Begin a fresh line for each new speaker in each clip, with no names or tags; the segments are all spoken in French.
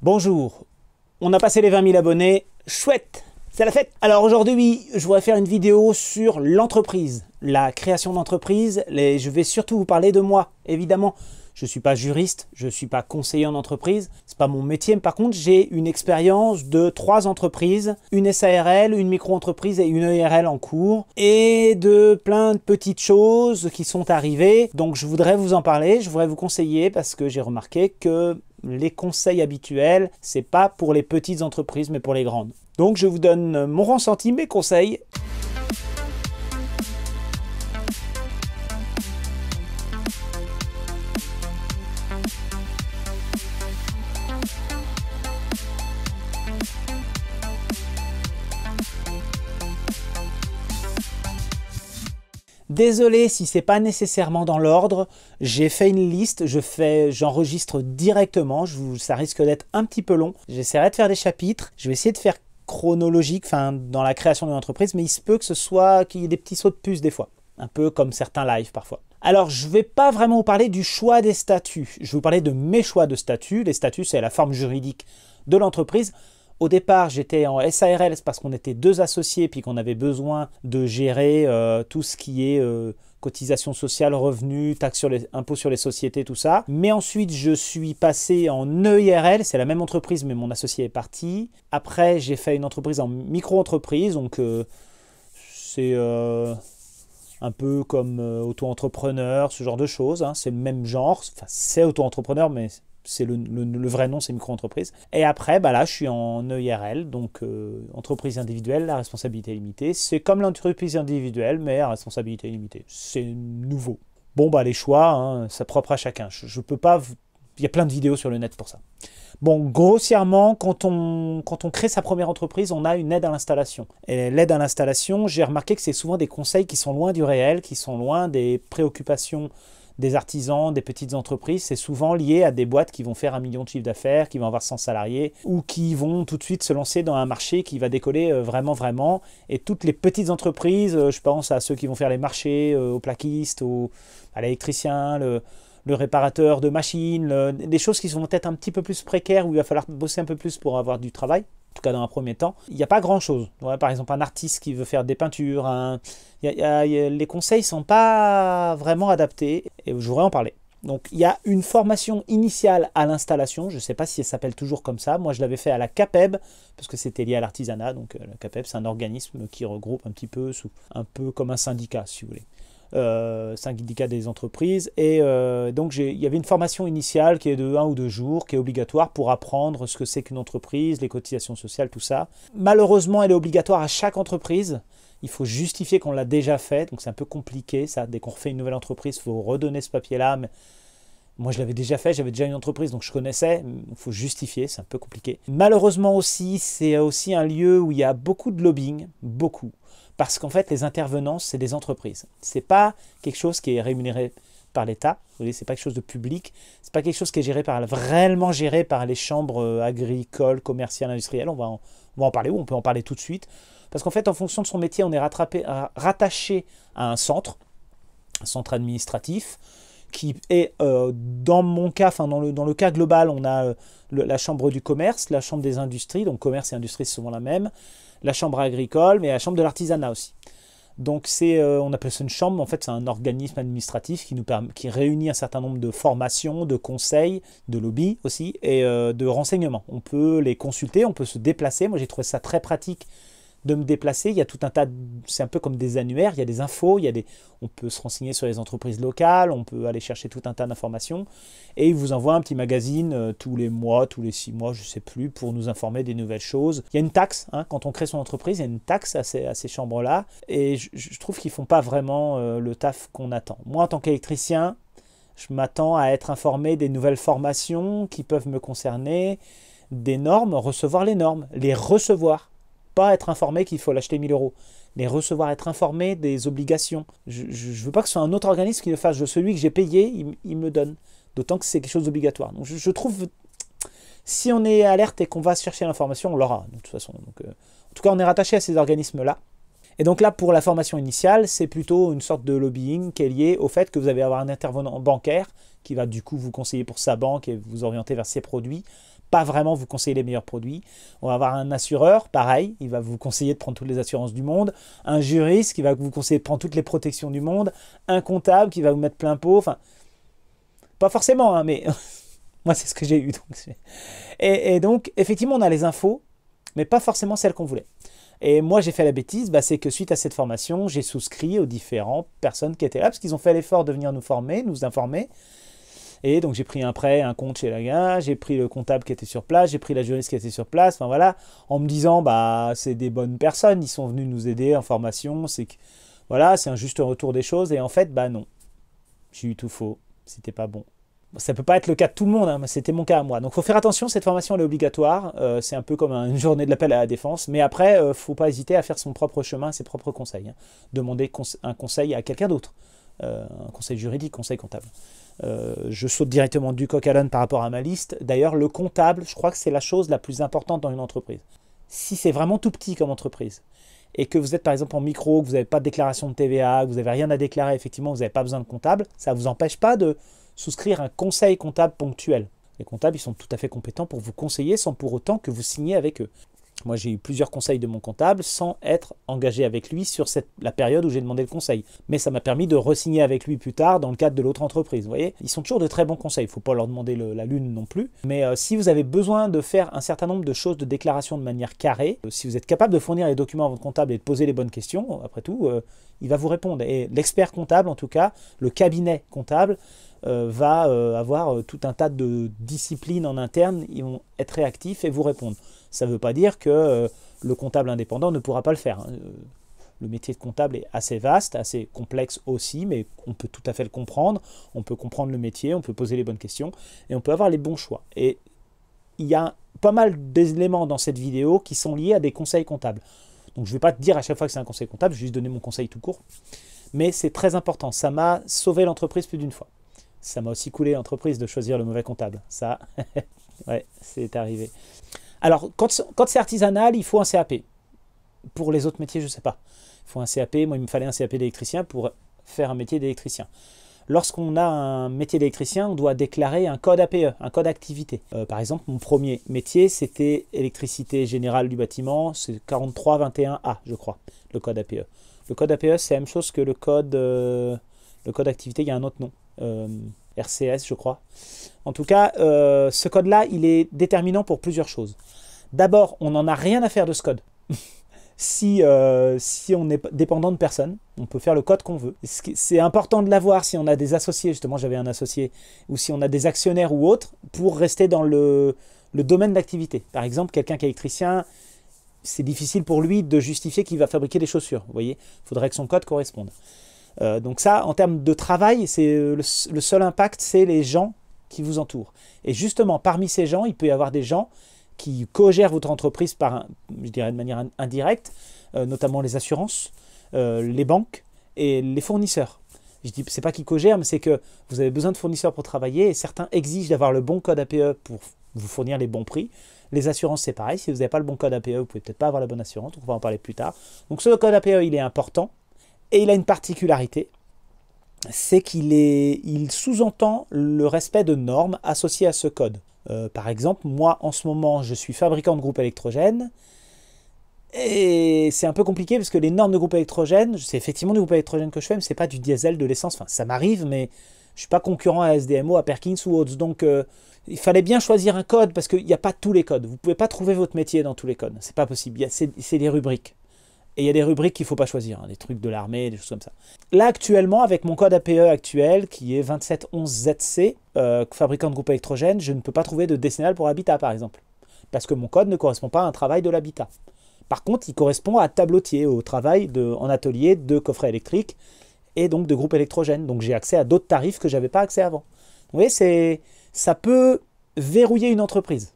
Bonjour, on a passé les 20 000 abonnés, chouette, c'est la fête Alors aujourd'hui, je voudrais faire une vidéo sur l'entreprise, la création d'entreprise, les... je vais surtout vous parler de moi, évidemment. Je ne suis pas juriste, je ne suis pas conseiller en entreprise, c'est pas mon métier, mais par contre j'ai une expérience de trois entreprises, une SARL, une micro-entreprise et une ERL en cours, et de plein de petites choses qui sont arrivées. Donc je voudrais vous en parler, je voudrais vous conseiller parce que j'ai remarqué que les conseils habituels. C'est pas pour les petites entreprises, mais pour les grandes. Donc je vous donne mon ressenti, mes conseils. Désolé si c'est pas nécessairement dans l'ordre, j'ai fait une liste, je fais, j'enregistre directement, ça risque d'être un petit peu long. J'essaierai de faire des chapitres, je vais essayer de faire chronologique enfin, dans la création d'une entreprise, mais il se peut que ce soit qu'il y ait des petits sauts de puce des fois, un peu comme certains lives parfois. Alors, je ne vais pas vraiment vous parler du choix des statuts. Je vais vous parler de mes choix de statuts. Les statuts, c'est la forme juridique de l'entreprise. Au départ, j'étais en SARL parce qu'on était deux associés puis qu'on avait besoin de gérer euh, tout ce qui est euh, cotisation sociale, revenus, taxes sur les impôts sur les sociétés, tout ça. Mais ensuite, je suis passé en EIRL, c'est la même entreprise mais mon associé est parti. Après, j'ai fait une entreprise en micro-entreprise donc euh, c'est un peu comme auto-entrepreneur, ce genre de choses. Hein. C'est le même genre, c'est auto-entrepreneur, mais c'est le, vrai nom, c'est micro-entreprise. Et après, bah là, je suis en EIRL, donc euh, entreprise individuelle, la responsabilité limitée. C'est comme l'entreprise individuelle, mais à responsabilité limitée. C'est nouveau. Bon, bah les choix, hein, c'est propre à chacun. Je, ne peux pas... Il y a plein de vidéos sur le net pour ça. Bon, grossièrement, quand on, quand on crée sa première entreprise, on a une aide à l'installation. Et l'aide à l'installation, j'ai remarqué que c'est souvent des conseils qui sont loin du réel, qui sont loin des préoccupations des artisans, des petites entreprises, c'est souvent lié à des boîtes qui vont faire un million de chiffre d'affaires, qui vont avoir 100 salariés, ou qui vont tout de suite se lancer dans un marché qui va décoller euh, vraiment, vraiment. Et toutes les petites entreprises, euh, je pense à ceux qui vont faire les marchés, euh, aux plaquistes, à l'électricien, le, réparateur de machines, des choses qui sont peut-être un petit peu plus précaires, où il va falloir bosser un peu plus pour avoir du travail, tout cas dans un premier temps, il n'y a pas grand-chose. par exemple, un artiste qui veut faire des peintures, les conseils ne sont pas vraiment adaptés, et je voudrais en parler. Donc il y a une formation initiale à l'installation, je ne sais pas si elle s'appelle toujours comme ça, moi je l'avais fait à la CAPEB, parce que c'était lié à l'artisanat, donc euh, la CAPEB c'est un organisme qui regroupe un petit peu, un peu comme un syndicat si vous voulez. 5 euh, syndicat des entreprises. Et euh, donc, il y avait une formation initiale qui est de un ou deux jours, qui est obligatoire pour apprendre ce que c'est qu'une entreprise, les cotisations sociales, tout ça. Malheureusement, elle est obligatoire à chaque entreprise. Il faut justifier qu'on l'a déjà fait, donc c'est un peu compliqué. Ça, dès qu'on refait une nouvelle entreprise, il faut redonner ce papier-là. Mais... Moi, je l'avais déjà fait, j'avais déjà une entreprise, donc je connaissais. Il faut justifier, c'est un peu compliqué. Malheureusement aussi, c'est aussi un lieu où il y a beaucoup de lobbying, beaucoup parce qu'en fait, les intervenants, c'est des entreprises. Ce n'est pas quelque chose qui est rémunéré par l'État, Ce n'est c'est pas quelque chose de public, c'est pas quelque chose qui est géré par, réellement géré par les chambres euh, agricoles, commerciales, industrielles, on va en, parler, ou on peut en parler tout de suite, parce qu'en fait, en fonction de son métier, on est rattaché à un centre, un centre administratif, qui est, euh, dans mon cas, enfin dans le, dans le cas global, on a euh, la chambre du commerce, la chambre des industries, donc commerce et industrie, c'est souvent la même, la chambre agricole, mais la chambre de l'artisanat aussi. Donc c'est, euh, on appelle ça une chambre, en fait c'est un organisme administratif qui, nous qui réunit un certain nombre de formations, de conseils, de lobbies aussi, et euh, de renseignements. On peut les consulter, on peut se déplacer, moi j'ai trouvé ça très pratique de me déplacer. Il y a tout un tas, c'est un peu comme des annuaires, il y a des infos, il y a des, on peut se renseigner sur les entreprises locales, on peut aller chercher tout un tas d'informations. Et ils vous envoient un petit magazine euh, tous les mois, tous les six mois, je ne sais plus, pour nous informer des nouvelles choses. Il y a une taxe, hein. quand on crée son entreprise, il y a une taxe à ces, chambres-là. Et je, trouve qu'ils ne font pas vraiment euh, le taf qu'on attend. Moi, en tant qu'électricien, je m'attends à être informé des nouvelles formations qui peuvent me concerner, des normes, recevoir les normes, les recevoir pas être informé qu'il faut l'acheter 1000 euros, mais recevoir, être informé des obligations. Je veux pas que ce soit un autre organisme qui le fasse. Celui que j'ai payé, il, me donne. D'autant que c'est quelque chose d'obligatoire. Donc je, trouve, si on est alerte et qu'on va chercher l'information, on l'aura, de toute façon. Donc, euh, en tout cas, on est rattaché à ces organismes-là. Et donc là, pour la formation initiale, c'est plutôt une sorte de lobbying qui est lié au fait que vous allez avoir un intervenant bancaire qui va du coup vous conseiller pour sa banque et vous orienter vers ses produits, pas vraiment vous conseiller les meilleurs produits. On va avoir un assureur, pareil, il va vous conseiller de prendre toutes les assurances du monde. Un juriste qui va vous conseiller de prendre toutes les protections du monde. Un comptable qui va vous mettre plein pot. Enfin, pas forcément, hein, mais moi c'est ce que j'ai eu. et, donc, effectivement, on a les infos, mais pas forcément celles qu'on voulait. Et moi, j'ai fait la bêtise, bah, c'est que suite à cette formation, j'ai souscrit aux différentes personnes qui étaient là, parce qu'ils ont fait l'effort de venir nous former, nous informer. Et donc j'ai pris un prêt, un compte chez la gare, j'ai pris le comptable qui était sur place, j'ai pris la juriste qui était sur place, enfin voilà, en me disant, bah c'est des bonnes personnes, ils sont venus nous aider en formation, c'est voilà, c'est un juste retour des choses. Et en fait, bah non, j'ai eu tout faux, c'était pas bon. Ça peut pas être le cas de tout le monde, hein, c'était mon cas à moi. Donc faut faire attention, cette formation elle est obligatoire, euh, c'est un peu comme une journée de l'appel à la défense, mais après, euh, faut pas hésiter à faire son propre chemin, ses propres conseils. Hein. Demander un conseil à quelqu'un d'autre. Euh, un conseil juridique, conseil comptable. Euh, je saute directement du coq à l'âne par rapport à ma liste. D'ailleurs, le comptable, je crois que c'est la chose la plus importante dans une entreprise. Si c'est vraiment tout petit comme entreprise, et que vous êtes par exemple en micro, que vous n'avez pas de déclaration de TVA, que vous n'avez rien à déclarer, effectivement, vous n'avez pas besoin de comptable, ça ne vous empêche pas de souscrire un conseil comptable ponctuel. Les comptables, ils sont tout à fait compétents pour vous conseiller sans pour autant que vous signiez avec eux. Moi, j'ai eu plusieurs conseils de mon comptable sans être engagé avec lui sur la période où j'ai demandé le conseil. Mais ça m'a permis de resigner avec lui plus tard dans le cadre de l'autre entreprise. Vous voyez, ils sont toujours de très bons conseils. Il ne faut pas leur demander la lune non plus. Mais euh, si vous avez besoin de faire un certain nombre de choses de déclaration de manière carrée, euh, si vous êtes capable de fournir les documents à votre comptable et de poser les bonnes questions, euh, après tout, il va vous répondre. Et l'expert comptable, en tout cas, le cabinet comptable, va avoir tout un tas de disciplines en interne, ils vont être réactifs et vous répondre. Ça ne veut pas dire que euh, le comptable indépendant ne pourra pas le faire. Hein. Euh, le métier de comptable est assez vaste, assez complexe aussi, mais on peut tout à fait le comprendre. On peut comprendre le métier, on peut poser les bonnes questions et on peut avoir les bons choix. Et il y a pas mal d'éléments dans cette vidéo qui sont liés à des conseils comptables. Donc je ne vais pas te dire à chaque fois que c'est un conseil comptable, je vais juste donner mon conseil tout court. Mais c'est très important. Ça m'a sauvé l'entreprise plus d'une fois. Ça m'a aussi coulé l'entreprise de choisir le mauvais comptable. Ça, ouais, c'est arrivé. Alors, quand, c'est artisanal, il faut un CAP. Pour les autres métiers, je ne sais pas. Il faut un CAP. Moi, il me fallait un CAP d'électricien pour faire un métier d'électricien. Lorsqu'on a un métier d'électricien, on doit déclarer un code APE, un code activité. Euh, par exemple, mon premier métier, c'était électricité générale du bâtiment, c'est 4321A, je crois, le code APE. Le code APE, c'est la même chose que le code, euh, le code activité, il y a un autre nom. Euh, RCS, je crois. En tout cas, euh, ce code-là, il est déterminant pour plusieurs choses. D'abord, on n'en a rien à faire de ce code. Euh, si, on est dépendant de personne, on peut faire le code qu'on veut. C'est important de l'avoir si on a des associés, justement j'avais un associé, ou si on a des actionnaires ou autres, pour rester dans le, le domaine d'activité. Par exemple, quelqu'un qui est électricien, c'est difficile pour lui de justifier qu'il va fabriquer des chaussures. Vous voyez, il faudrait que son code corresponde. Euh, donc ça, en termes de travail, c'est euh, le, seul impact, c'est les gens qui vous entourent. Et justement, parmi ces gens, il peut y avoir des gens qui co-gèrent votre entreprise par, je dirais de manière indirecte, euh, notamment les assurances, les banques et les fournisseurs. Je dis, c'est pas qu'ils co-gèrent, mais c'est que vous avez besoin de fournisseurs pour travailler et certains exigent d'avoir le bon code APE pour vous fournir les bons prix. Les assurances, c'est pareil. Si vous n'avez pas le bon code APE, vous pouvez peut-être pas avoir la bonne assurance. On va en parler plus tard. Donc, ce code APE, il est important. Et il a une particularité, c'est qu'il il sous-entend le respect de normes associées à ce code. Euh, par exemple, moi en ce moment, je suis fabricant de groupes électrogènes. Et c'est un peu compliqué parce que les normes de groupe électrogène, c'est effectivement du groupe électrogène que je fais, mais c'est pas du diesel, de l'essence. Enfin, ça m'arrive, mais je suis pas concurrent à SDMO, à Perkins ou autres. Donc, euh, il fallait bien choisir un code parce qu'il n'y a pas tous les codes. Vous pouvez pas trouver votre métier dans tous les codes. C'est pas possible. C'est des rubriques. Et il y a des rubriques qu'il ne faut pas choisir, hein, des trucs de l'armée, des choses comme ça. Là, actuellement, avec mon code APE actuel, qui est 2711ZC, euh, fabricant de groupe électrogène, je ne peux pas trouver de décennale pour habitat, par exemple. Parce que mon code ne correspond pas à un travail de l'habitat. Par contre, il correspond à tableautier, au travail de, en atelier de coffret électrique et donc de groupe électrogène. Donc j'ai accès à d'autres tarifs que je n'avais pas accès avant. Vous voyez, ça peut verrouiller une entreprise.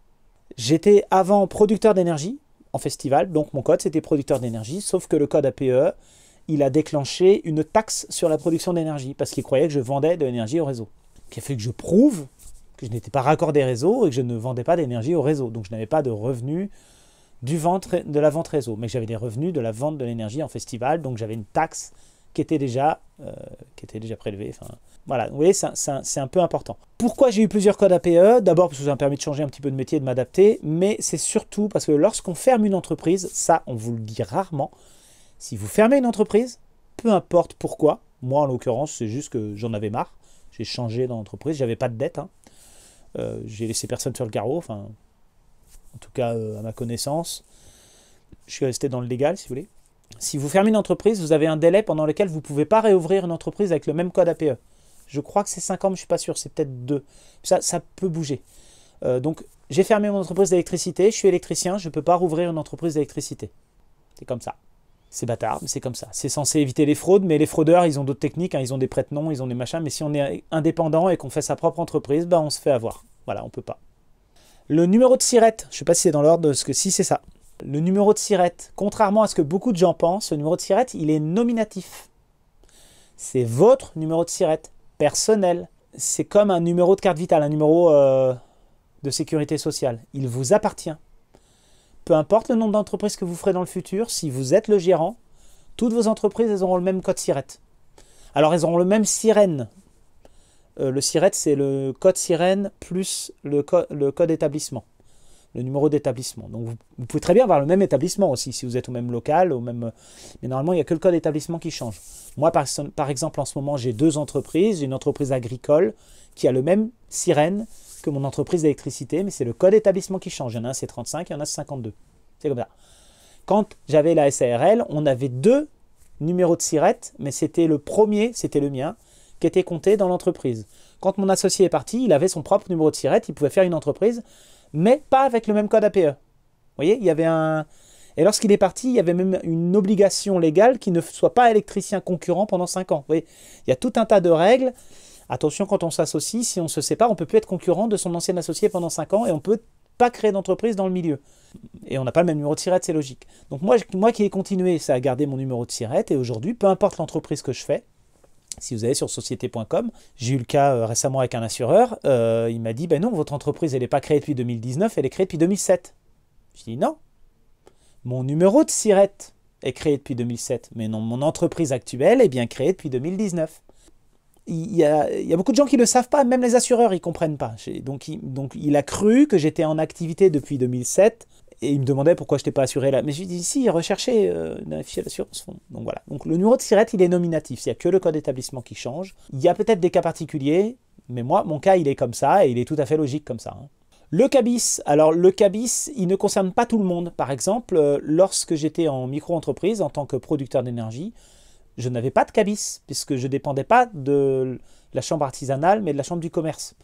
J'étais avant producteur d'énergie, en festival. Donc mon code, c'était producteur d'énergie, sauf que le code APE, il a déclenché une taxe sur la production d'énergie parce qu'il croyait que je vendais de l'énergie au réseau. qui a fait que je prouve que je n'étais pas raccordé réseau et que je ne vendais pas d'énergie au réseau. Donc je n'avais pas de revenus du ventre de la vente réseau, mais j'avais des revenus de la vente de l'énergie en festival. Donc j'avais une taxe qui était déjà, euh, qui était déjà prélevée. Voilà, vous voyez, c'est un, peu important. Pourquoi j'ai eu plusieurs codes APE D'abord parce que ça m'a permis de changer un petit peu de métier et de m'adapter, mais c'est surtout parce que lorsqu'on ferme une entreprise, ça on vous le dit rarement, si vous fermez une entreprise, peu importe pourquoi, moi en l'occurrence c'est juste que j'en avais marre, j'ai changé d'entreprise, l'entreprise, j'avais pas de dette, hein. euh, j'ai laissé personne sur le carreau, enfin en tout cas euh, à ma connaissance, je suis resté dans le légal si vous voulez. Si vous fermez une entreprise, vous avez un délai pendant lequel vous ne pouvez pas réouvrir une entreprise avec le même code APE. Je crois que c'est 5 ans, mais je ne suis pas sûr, c'est peut-être 2. Ça, ça peut bouger. Euh, donc, j'ai fermé mon entreprise d'électricité, je suis électricien, je ne peux pas rouvrir une entreprise d'électricité. C'est comme ça. C'est bâtard, mais c'est comme ça. C'est censé éviter les fraudes, mais les fraudeurs, ils ont d'autres techniques, hein. ils ont des prête-noms, ils ont des machins, mais si on est indépendant et qu'on fait sa propre entreprise, bah, on se fait avoir. Voilà, on peut pas. Le numéro de sirette, je ne sais pas si c'est dans l'ordre, ce que si c'est ça. Le numéro de sirette, contrairement à ce que beaucoup de gens pensent, le numéro de sirette, il est nominatif. C'est votre numéro de sirette personnel. C'est comme un numéro de carte vitale, un numéro euh, de sécurité sociale. Il vous appartient. Peu importe le nombre d'entreprises que vous ferez dans le futur, si vous êtes le gérant, toutes vos entreprises, auront le même code SIRET. Alors, elles auront le même sirène. Euh, le SIRET, c'est le code sirène plus le, le code établissement le numéro d'établissement. Donc vous, pouvez très bien avoir le même établissement aussi, si vous êtes au même local, au même... Mais normalement, il n'y a que le code d'établissement qui change. Moi, par, exemple, en ce moment, j'ai deux entreprises, une entreprise agricole qui a le même sirène que mon entreprise d'électricité, mais c'est le code d'établissement qui change. Il y en a un, c'est 35, il y en a 52. C'est comme ça. Quand j'avais la SARL, on avait deux numéros de sirette, mais c'était le premier, c'était le mien, qui était compté dans l'entreprise. Quand mon associé est parti, il avait son propre numéro de sirette, il pouvait faire une entreprise mais pas avec le même code APE. Vous voyez, il y avait un... Et lorsqu'il est parti, il y avait même une obligation légale qu'il ne soit pas électricien concurrent pendant 5 ans. Vous voyez, il y a tout un tas de règles. Attention, quand on s'associe, si on se sépare, on peut plus être concurrent de son ancien associé pendant 5 ans et on ne peut pas créer d'entreprise dans le milieu. Et on n'a pas le même numéro de sirette, c'est logique. Donc moi, moi qui ai continué, ça a gardé mon numéro de sirette et aujourd'hui, peu importe l'entreprise que je fais, si vous allez sur société.com, j'ai eu le cas euh, récemment avec un assureur, euh, il m'a dit, ben non, votre entreprise, elle n'est pas créée depuis 2019, elle est créée depuis 2007. Je dis, non, mon numéro de SIRET est créé depuis 2007, mais non, mon entreprise actuelle est bien créée depuis 2019. Il y, a, beaucoup de gens qui ne le savent pas, même les assureurs, ils ne comprennent pas. donc il a cru que j'étais en activité depuis 2007, et il me demandait pourquoi je n'étais pas assuré là. Mais je ai dit, si, recherchez euh, un fichier d'assurance fond. Donc voilà. Donc le numéro de SIRET, il est nominatif. Il n'y a que le code d'établissement qui change. Il y a peut-être des cas particuliers, mais moi, mon cas, il est comme ça et il est tout à fait logique comme ça. Hein. Le CABIS, alors le CABIS, il ne concerne pas tout le monde. Par exemple, euh, lorsque j'étais en micro-entreprise en tant que producteur d'énergie, je n'avais pas de CABIS, puisque je ne dépendais pas de la chambre artisanale, mais de la chambre du commerce.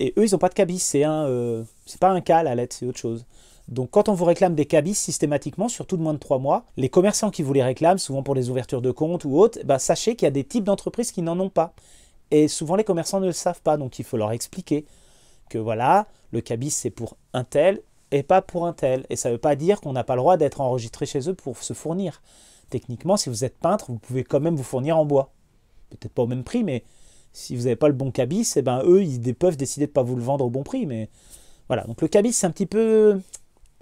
Et eux, ils n'ont pas de CABIS, c'est un, euh, c'est pas un cas la lettre, c'est autre chose. Donc quand on vous réclame des cabis systématiquement, surtout de moins de 3 mois, les commerçants qui vous les réclament, souvent pour des ouvertures de compte ou autres, eh ben, sachez qu'il y a des types d'entreprises qui n'en ont pas. Et souvent les commerçants ne le savent pas, donc il faut leur expliquer que voilà, le cabis c'est pour un tel et pas pour un tel. Et ça ne veut pas dire qu'on n'a pas le droit d'être enregistré chez eux pour se fournir. Techniquement, si vous êtes peintre, vous pouvez quand même vous fournir en bois. Peut-être pas au même prix, mais si vous n'avez pas le bon cabis, et eh ben, eux, ils peuvent décider de ne pas vous le vendre au bon prix. Mais voilà, donc le cabis, c'est un petit peu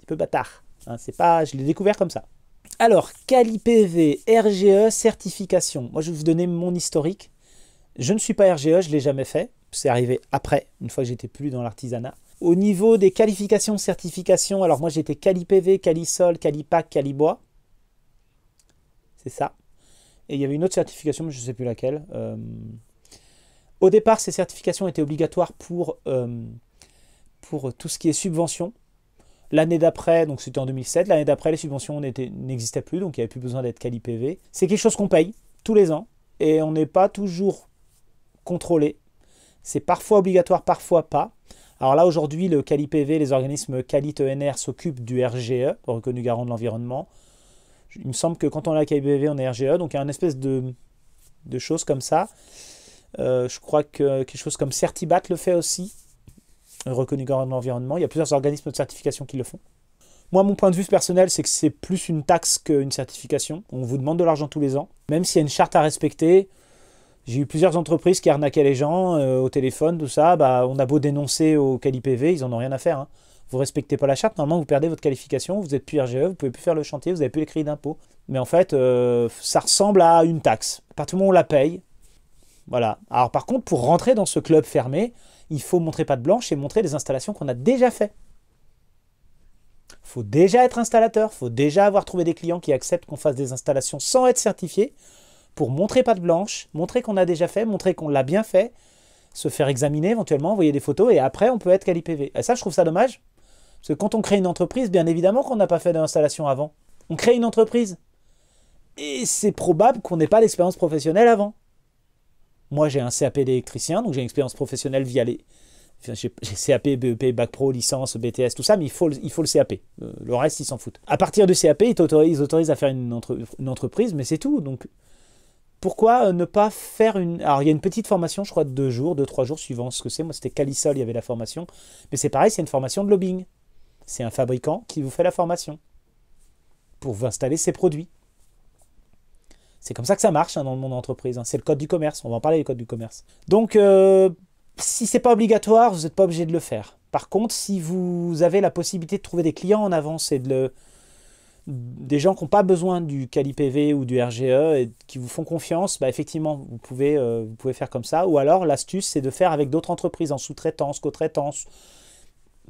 peu bâtard. Hein, c'est pas, je l'ai découvert comme ça. Alors, CaliPV, RGE, certification. Moi, je vais vous donner mon historique. Je ne suis pas RGE, je l'ai jamais fait. C'est arrivé après, une fois que j'étais plus dans l'artisanat. Au niveau des qualifications, certifications, alors moi j'étais CaliPV, CaliSol, CaliPac, CaliBois. C'est ça. Et il y avait une autre certification, je ne sais plus laquelle. Euh. Au départ, ces certifications étaient obligatoires pour, euh, pour tout ce qui est subvention. L'année d'après, donc c'était en 2007, l'année d'après, les subventions n'existaient plus, donc il n'y avait plus besoin d'être quali-PV. C'est quelque chose qu'on paye tous les ans et on n'est pas toujours contrôlé. C'est parfois obligatoire, parfois pas. Alors là, aujourd'hui, le CaliPV, les organismes cali enr s'occupent du RGE, reconnu garant de l'environnement. Il me semble que quand on a CaliPV, on est RGE, donc il y a une espèce de, chose choses comme ça. Euh, je crois que quelque chose comme Certibat le fait aussi reconnus dans l'environnement. Il y a plusieurs organismes de certification qui le font. Moi, mon point de vue personnel, c'est que c'est plus une taxe qu'une certification. On vous demande de l'argent tous les ans. Même s'il y a une charte à respecter, j'ai eu plusieurs entreprises qui arnaquaient les gens euh, au téléphone, tout ça. Bah, on a beau dénoncer au CaliPV, ils n'en ont rien à faire. Vous hein. Vous respectez pas la charte, normalement vous perdez votre qualification, vous n'êtes plus RGE, vous ne pouvez plus faire le chantier, vous n'avez plus les crédits d'impôt. Mais en fait, euh, ça ressemble à une taxe. À tout du moment on la paye, voilà. Alors par contre, pour rentrer dans ce club fermé, il faut montrer pas de blanche et montrer des installations qu'on a déjà fait. faut déjà être installateur, il faut déjà avoir trouvé des clients qui acceptent qu'on fasse des installations sans être certifié pour montrer pas de blanche, montrer qu'on a déjà fait, montrer qu'on l'a bien fait, se faire examiner éventuellement, envoyer des photos et après on peut être qualipv. Et ça, je trouve ça dommage. Parce que quand on crée une entreprise, bien évidemment qu'on n'a pas fait d'installation avant. On crée une entreprise. Et c'est probable qu'on n'ait pas d'expérience professionnelle avant. Moi, j'ai un CAP d'électricien, donc j'ai une expérience professionnelle via les. j'ai CAP, BEP, Bac Pro, licence, BTS, tout ça, mais il faut, le CAP. Euh, le reste, ils s'en foutent. À partir du CAP, ils t'autorisent, autorisent à faire une, entreprise, mais c'est tout. Donc, pourquoi euh, ne pas faire une. Alors, il y a une petite formation, je crois, de deux jours, deux, trois jours, suivant ce que c'est. Moi, c'était Calisol, il y avait la formation. Mais c'est pareil, c'est une formation de lobbying. C'est un fabricant qui vous fait la formation pour vous installer ses produits. C'est comme ça que ça marche hein, dans le monde entreprise. Hein. C'est le code du commerce. On va en parler du code du commerce. Donc, si euh, si c'est pas obligatoire, vous n'êtes pas obligé de le faire. Par contre, si vous avez la possibilité de trouver des clients en avance et de le, des gens qui n'ont pas besoin du CaliPV ou du RGE et qui vous font confiance, bah effectivement, vous pouvez, euh, vous pouvez faire comme ça. Ou alors, l'astuce, c'est de faire avec d'autres entreprises en sous-traitance, co-traitance,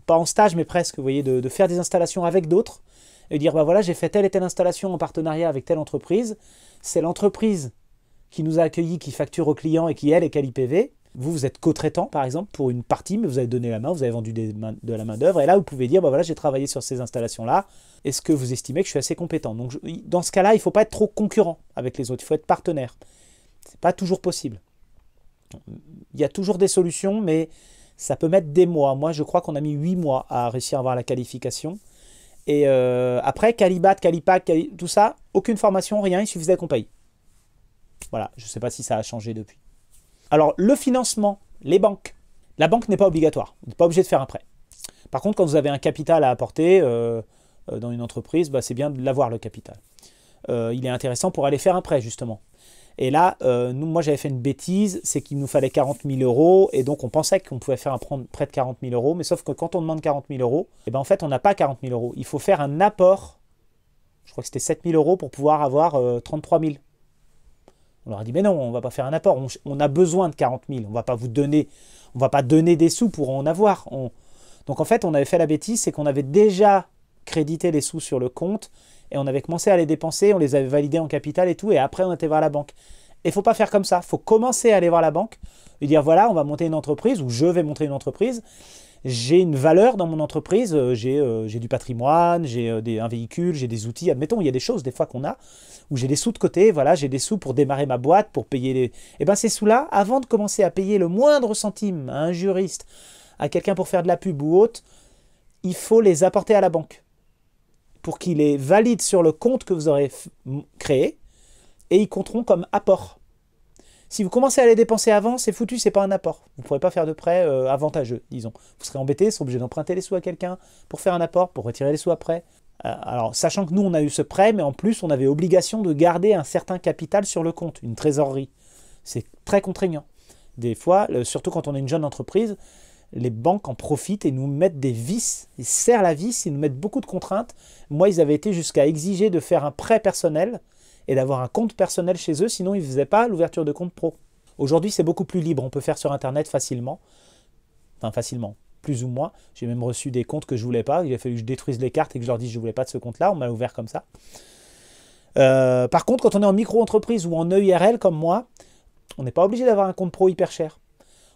pas en stage, mais presque, vous voyez, de, faire des installations avec d'autres et dire, bah voilà, j'ai fait telle et telle installation en partenariat avec telle entreprise c'est l'entreprise qui nous a accueillis, qui facture au client et qui, elle, est qualipv. Vous, vous êtes co-traitant, par exemple, pour une partie, mais vous avez donné la main, vous avez vendu des de la main-d'œuvre. Et là, vous pouvez dire, bah voilà, j'ai travaillé sur ces installations-là. Est-ce que vous estimez que je suis assez compétent Donc, dans ce cas-là, il ne faut pas être trop concurrent avec les autres, il faut être partenaire. Ce n'est pas toujours possible. Il y a toujours des solutions, mais ça peut mettre des mois. Moi, je crois qu'on a mis huit mois à réussir à avoir la qualification. Et euh, après, Calibat, Calipac, tout ça, aucune formation, rien, il suffisait qu'on paye. Voilà, je ne sais pas si ça a changé depuis. Alors, le financement, les banques. La banque n'est pas obligatoire, vous n'est pas obligé de faire un prêt. Par contre, quand vous avez un capital à apporter euh, euh, dans une entreprise, bah, c'est bien de l'avoir le capital. il est intéressant pour aller faire un prêt, justement. Et là, euh, moi, j'avais fait une bêtise, c'est qu'il nous fallait 40 000 euros, et donc on pensait qu'on pouvait faire un prêt de 40 000 euros, mais sauf que quand on demande 40 000 euros, eh ben en fait, on n'a pas 40 000 euros. Il faut faire un apport, je crois que c'était 7 000 euros pour pouvoir avoir 33 euh, 000. On leur a dit, mais non, on ne va pas faire un apport, on, a besoin de 40 000, on ne va pas vous donner, on va pas donner des sous pour en avoir. Donc en fait, on avait fait la bêtise, c'est qu'on avait déjà crédité les sous sur le compte, et on avait commencé à les dépenser, on les avait validés en capital et tout, et après on était voir la banque. Et faut pas faire comme ça, faut commencer à aller voir la banque et dire voilà, on va monter une entreprise ou je vais monter une entreprise. J'ai une valeur dans mon entreprise, euh, euh, j'ai du patrimoine, j'ai euh, des un véhicule, j'ai des outils. Admettons, il y a des choses des fois qu'on a où j'ai des sous de côté, voilà, j'ai des sous pour démarrer ma boîte, pour payer les. Et eh bien, ces sous-là, avant de commencer à payer le moindre centime à un juriste, à quelqu'un pour faire de la pub ou autre, il faut les apporter à la banque pour qu'il est valide sur le compte que vous aurez créé et ils compteront comme apport. Si vous commencez à les dépenser avant, c'est foutu, c'est pas un apport. Vous ne pourrez pas faire de prêt euh, avantageux, disons. Vous serez embêté, vous serez obligé d'emprunter les sous à quelqu'un pour faire un apport, pour retirer les sous après. Euh, alors, sachant que nous, on a eu ce prêt, mais en plus, on avait obligation de garder un certain capital sur le compte, une trésorerie. C'est très contraignant. Des fois, surtout quand on est une jeune entreprise, les banques en profitent et nous mettent des vis, ils serrent la vis, ils nous mettent beaucoup de contraintes. Moi, ils avaient été jusqu'à exiger de faire un prêt personnel et d'avoir un compte personnel chez eux, sinon ils ne faisaient pas l'ouverture de compte pro. Aujourd'hui, c'est beaucoup plus libre, on peut faire sur Internet facilement, enfin facilement, plus ou moins. J'ai même reçu des comptes que je ne voulais pas, il a fallu que je détruise les cartes et que je leur dise que je voulais pas de ce compte-là, on m'a ouvert comme ça. Euh, par contre, quand on est en micro-entreprise ou en EURL comme moi, on n'est pas obligé d'avoir un compte pro hyper cher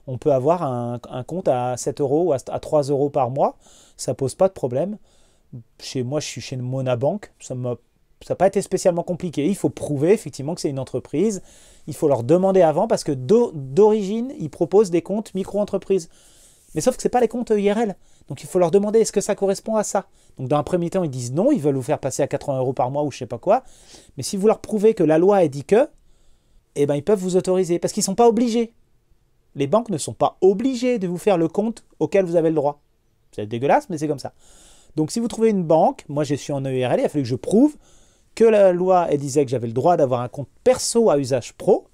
on peut avoir un, compte à 7 euros ou à 3 euros par mois. Ça pose pas de problème. Chez moi, je suis chez Mona Bank. Ça n'a pas été spécialement compliqué. Il faut prouver effectivement que c'est une entreprise. Il faut leur demander avant parce que d'origine, ils proposent des comptes micro-entreprises. Mais sauf que ce pas les comptes IRL. Donc il faut leur demander est-ce que ça correspond à ça. Donc dans un premier temps, ils disent non, ils veulent vous faire passer à 80 euros par mois ou je sais pas quoi. Mais si vous leur prouvez que la loi a dit que, eh ben, ils peuvent vous autoriser parce qu'ils ne sont pas obligés les banques ne sont pas obligées de vous faire le compte auquel vous avez le droit. C'est dégueulasse, mais c'est comme ça. Donc si vous trouvez une banque, moi je suis en EURL, il a fallu que je prouve que la loi elle disait que j'avais le droit d'avoir un compte perso à usage pro,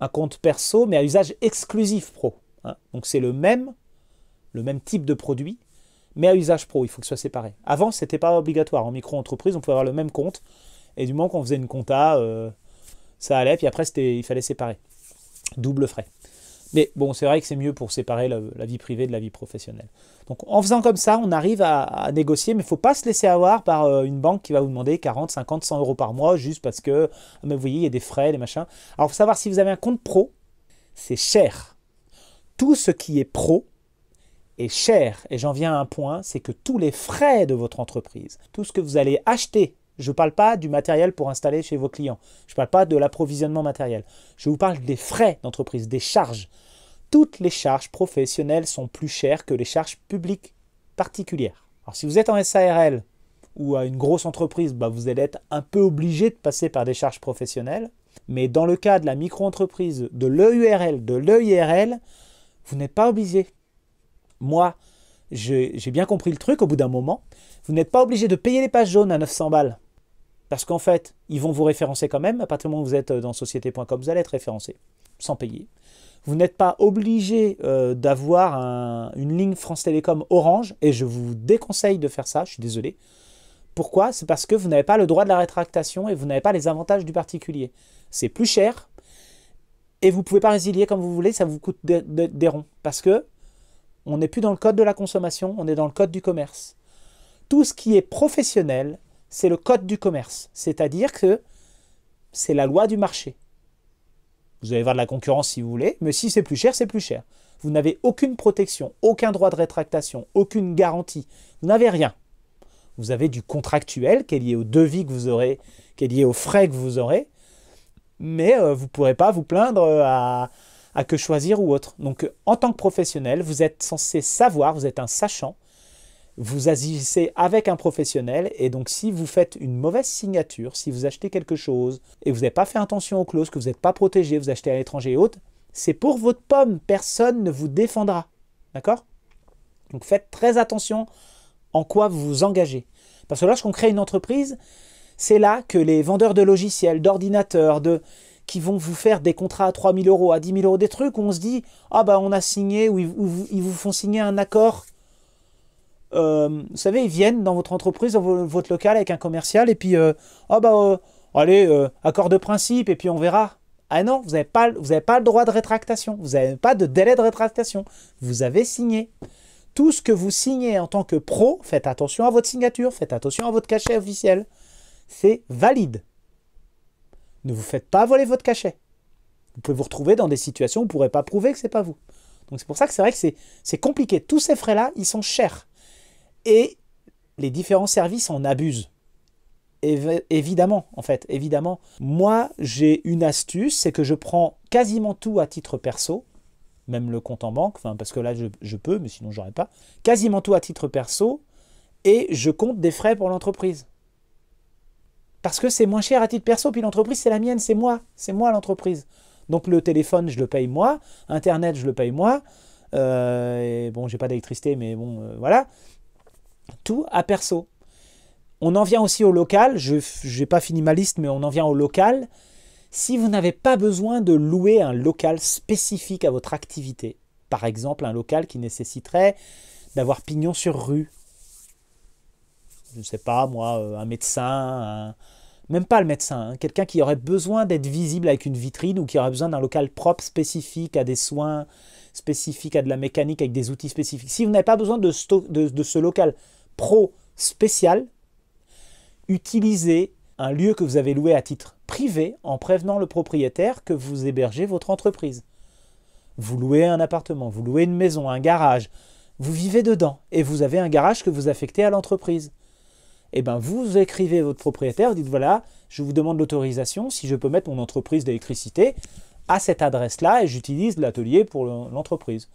un compte perso mais à usage exclusif pro. Hein. Donc c'est le même, le même type de produit, mais à usage pro, il faut que ce soit séparé. Avant, ce n'était pas obligatoire. En micro-entreprise, on pouvait avoir le même compte, et du moment qu'on faisait une compta, euh, ça allait, puis après, il fallait séparer double frais. Mais bon, c'est vrai que c'est mieux pour séparer la, vie privée de la vie professionnelle. Donc en faisant comme ça, on arrive à, négocier, mais il ne faut pas se laisser avoir par euh, une banque qui va vous demander 40, 50, 100 euros par mois juste parce que, ah, mais vous voyez, il y a des frais, des machins. Alors faut savoir si vous avez un compte pro, c'est cher. Tout ce qui est pro est cher. Et j'en viens à un point, c'est que tous les frais de votre entreprise, tout ce que vous allez acheter je ne parle pas du matériel pour installer chez vos clients. Je ne parle pas de l'approvisionnement matériel. Je vous parle des frais d'entreprise, des charges. Toutes les charges professionnelles sont plus chères que les charges publiques particulières. Alors si vous êtes en SARL ou à une grosse entreprise, bah, vous allez être un peu obligé de passer par des charges professionnelles. Mais dans le cas de la micro-entreprise, de l'EURL, de l'EIRL, vous n'êtes pas obligé. Moi, j'ai bien compris le truc au bout d'un moment. Vous n'êtes pas obligé de payer les pages jaunes à 900 balles. Parce qu'en fait, ils vont vous référencer quand même. À partir du moment où vous êtes euh, dans société.com, vous allez être référencé, sans payer. Vous n'êtes pas obligé euh, d'avoir une ligne France Télécom orange, et je vous déconseille de faire ça, je suis désolé. Pourquoi C'est parce que vous n'avez pas le droit de la rétractation et vous n'avez pas les avantages du particulier. C'est plus cher, et vous ne pouvez pas résilier comme vous voulez, ça vous coûte des, ronds. Parce que on n'est plus dans le code de la consommation, on est dans le code du commerce. Tout ce qui est professionnel, c'est le code du commerce, c'est-à-dire que c'est la loi du marché. Vous allez voir de la concurrence si vous voulez, mais si c'est plus cher, c'est plus cher. Vous n'avez aucune protection, aucun droit de rétractation, aucune garantie, vous n'avez rien. Vous avez du contractuel qui est lié au devis que vous aurez, qui est lié aux frais que vous aurez, mais euh, vous ne pourrez pas vous plaindre euh, à que choisir ou autre. Donc en tant que professionnel, vous êtes censé savoir, vous êtes un sachant, vous agissez avec un professionnel et donc si vous faites une mauvaise signature, si vous achetez quelque chose et vous n'avez pas fait attention aux clauses, que vous n'êtes pas protégé, vous achetez à l'étranger et autres, c'est pour votre pomme, personne ne vous défendra. D'accord Donc faites très attention en quoi vous vous engagez. Parce que lorsqu'on crée une entreprise, c'est là que les vendeurs de logiciels, d'ordinateurs, de qui vont vous faire des contrats à 3 000 euros, à 10 000 euros, des trucs où on se dit, ah bah on a signé, ou ils vous font signer un accord euh, vous savez, ils viennent dans votre entreprise, dans votre local avec un commercial, et puis, ah oh bah, euh, allez, accord de principe, et puis on verra. Ah non, vous n'avez pas, vous pas le droit de rétractation, vous n'avez pas de délai de rétractation, vous avez signé. Tout ce que vous signez en tant que pro, faites attention à votre signature, faites attention à votre cachet officiel. C'est valide. Ne vous faites pas voler votre cachet. Vous pouvez vous retrouver dans des situations où vous ne pourrez pas prouver que ce n'est pas vous. Donc c'est pour ça que c'est vrai que c'est compliqué. Tous ces frais-là, ils sont chers. Et les différents services en abusent. évidemment, en fait, évidemment. Moi, j'ai une astuce, c'est que je prends quasiment tout à titre perso, même le compte en banque, parce que là, je, peux, mais sinon, j'aurais pas. Quasiment tout à titre perso, et je compte des frais pour l'entreprise. Parce que c'est moins cher à titre perso, puis l'entreprise, c'est la mienne, c'est moi, c'est moi l'entreprise. Donc le téléphone, je le paye moi, Internet, je le paye moi. Euh, et bon, j'ai pas d'électricité, mais bon, euh, voilà tout à perso. On en vient aussi au local, je n'ai pas fini ma liste, mais on en vient au local. Si vous n'avez pas besoin de louer un local spécifique à votre activité, par exemple un local qui nécessiterait d'avoir pignon sur rue, je ne sais pas moi, euh, un médecin, même pas le médecin, hein, quelqu'un qui aurait besoin d'être visible avec une vitrine ou qui aurait besoin d'un local propre spécifique à des soins spécifique à de la mécanique avec des outils spécifiques, si vous n'avez pas besoin de, ce local pro spécial, utilisez un lieu que vous avez loué à titre privé en prévenant le propriétaire que vous hébergez votre entreprise. Vous louez un appartement, vous louez une maison, un garage, vous vivez dedans et vous avez un garage que vous affectez à l'entreprise. Eh bien, vous écrivez votre propriétaire, dites voilà, je vous demande l'autorisation si je peux mettre mon entreprise d'électricité à cette adresse-là et j'utilise l'atelier pour l'entreprise.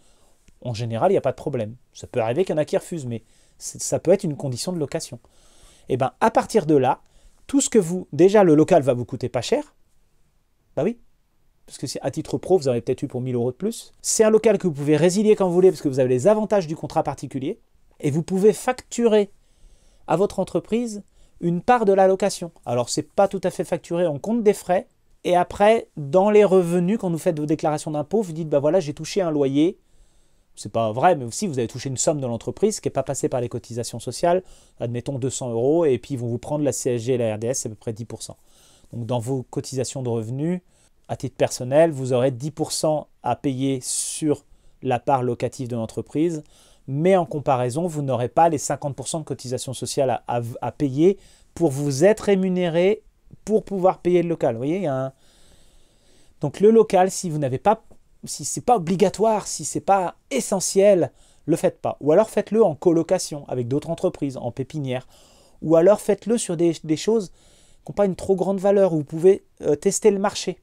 En général, il n'y a pas de problème. Ça peut arriver qu'il y en a qui refusent, mais ça peut être une condition de location. Et eh bien, à partir de là, tout ce que vous... Déjà, le local va vous coûter pas cher. Bah oui. Parce que à titre pro, vous en avez peut-être eu pour 1000 euros de plus. C'est un local que vous pouvez résilier quand vous voulez, parce que vous avez les avantages du contrat particulier. Et vous pouvez facturer à votre entreprise une part de la location. Alors, c'est pas tout à fait facturé, on compte des frais, et après, dans les revenus, quand vous faites vos déclarations d'impôts, vous dites, bah voilà, j'ai touché un loyer. C'est pas vrai, mais aussi vous avez touché une somme de l'entreprise qui n'est pas passée par les cotisations sociales, admettons 200 euros, et puis ils vont vous prendre la CSG et la RDS, c'est à peu près 10%. Donc dans vos cotisations de revenus, à titre personnel, vous aurez 10% à payer sur la part locative de l'entreprise, mais en comparaison, vous n'aurez pas les 50% de cotisations sociales à payer pour vous être rémunéré pour pouvoir payer le local. Vous voyez, Donc le local, si vous n'avez pas, si c'est pas obligatoire, si c'est pas essentiel, le faites pas. Ou alors faites-le en colocation avec d'autres entreprises, en pépinière. Ou alors faites-le sur des, choses qui n'ont pas une trop grande valeur, où vous pouvez euh, tester le marché.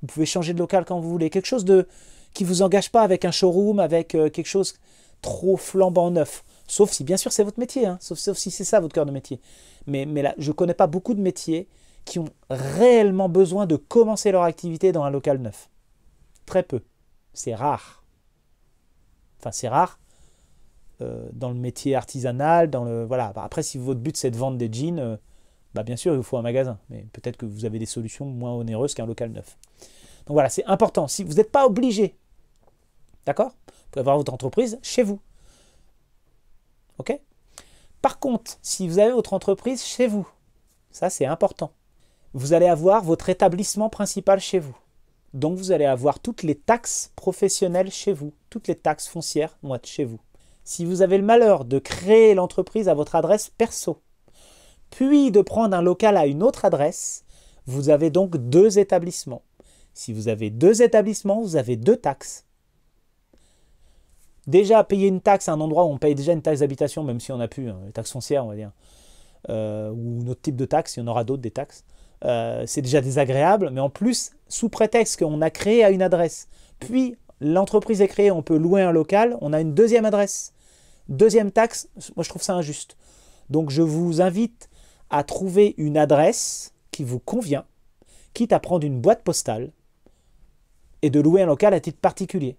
Vous pouvez changer de local quand vous voulez. Quelque chose de qui vous engage pas avec un showroom, avec euh, quelque chose trop flambant neuf. Sauf si, bien sûr, c'est votre métier. Hein. Sauf, si c'est ça votre cœur de métier. Mais, mais là, je ne connais pas beaucoup de métiers qui ont réellement besoin de commencer leur activité dans un local neuf. Très peu. C'est rare. Enfin, c'est rare euh, dans le métier artisanal, dans le... Voilà. Bah, après, si votre but, c'est de vendre des jeans, euh, bah, bien sûr, il vous faut un magasin. Mais peut-être que vous avez des solutions moins onéreuses qu'un local neuf. Donc voilà, c'est important. Si vous n'êtes pas obligé, d'accord Vous pouvez avoir votre entreprise chez vous. OK Par contre, si vous avez votre entreprise chez vous, ça c'est important vous allez avoir votre établissement principal chez vous. Donc vous allez avoir toutes les taxes professionnelles chez vous, toutes les taxes foncières vont être chez vous. Si vous avez le malheur de créer l'entreprise à votre adresse perso, puis de prendre un local à une autre adresse, vous avez donc deux établissements. Si vous avez deux établissements, vous avez deux taxes. Déjà, payer une taxe à un endroit où on paye déjà une taxe d'habitation, même si on n'a plus, une hein, taxe taxes on va dire, euh, ou ou autre type de taxe, il y en aura d'autres des taxes, euh, c'est déjà désagréable, mais en plus, sous prétexte qu'on a créé à une adresse, puis l'entreprise est créée, on peut louer un local, on a une deuxième adresse. Deuxième taxe, moi je trouve ça injuste. Donc je vous invite à trouver une adresse qui vous convient, quitte à prendre une boîte postale et de louer un local à titre particulier.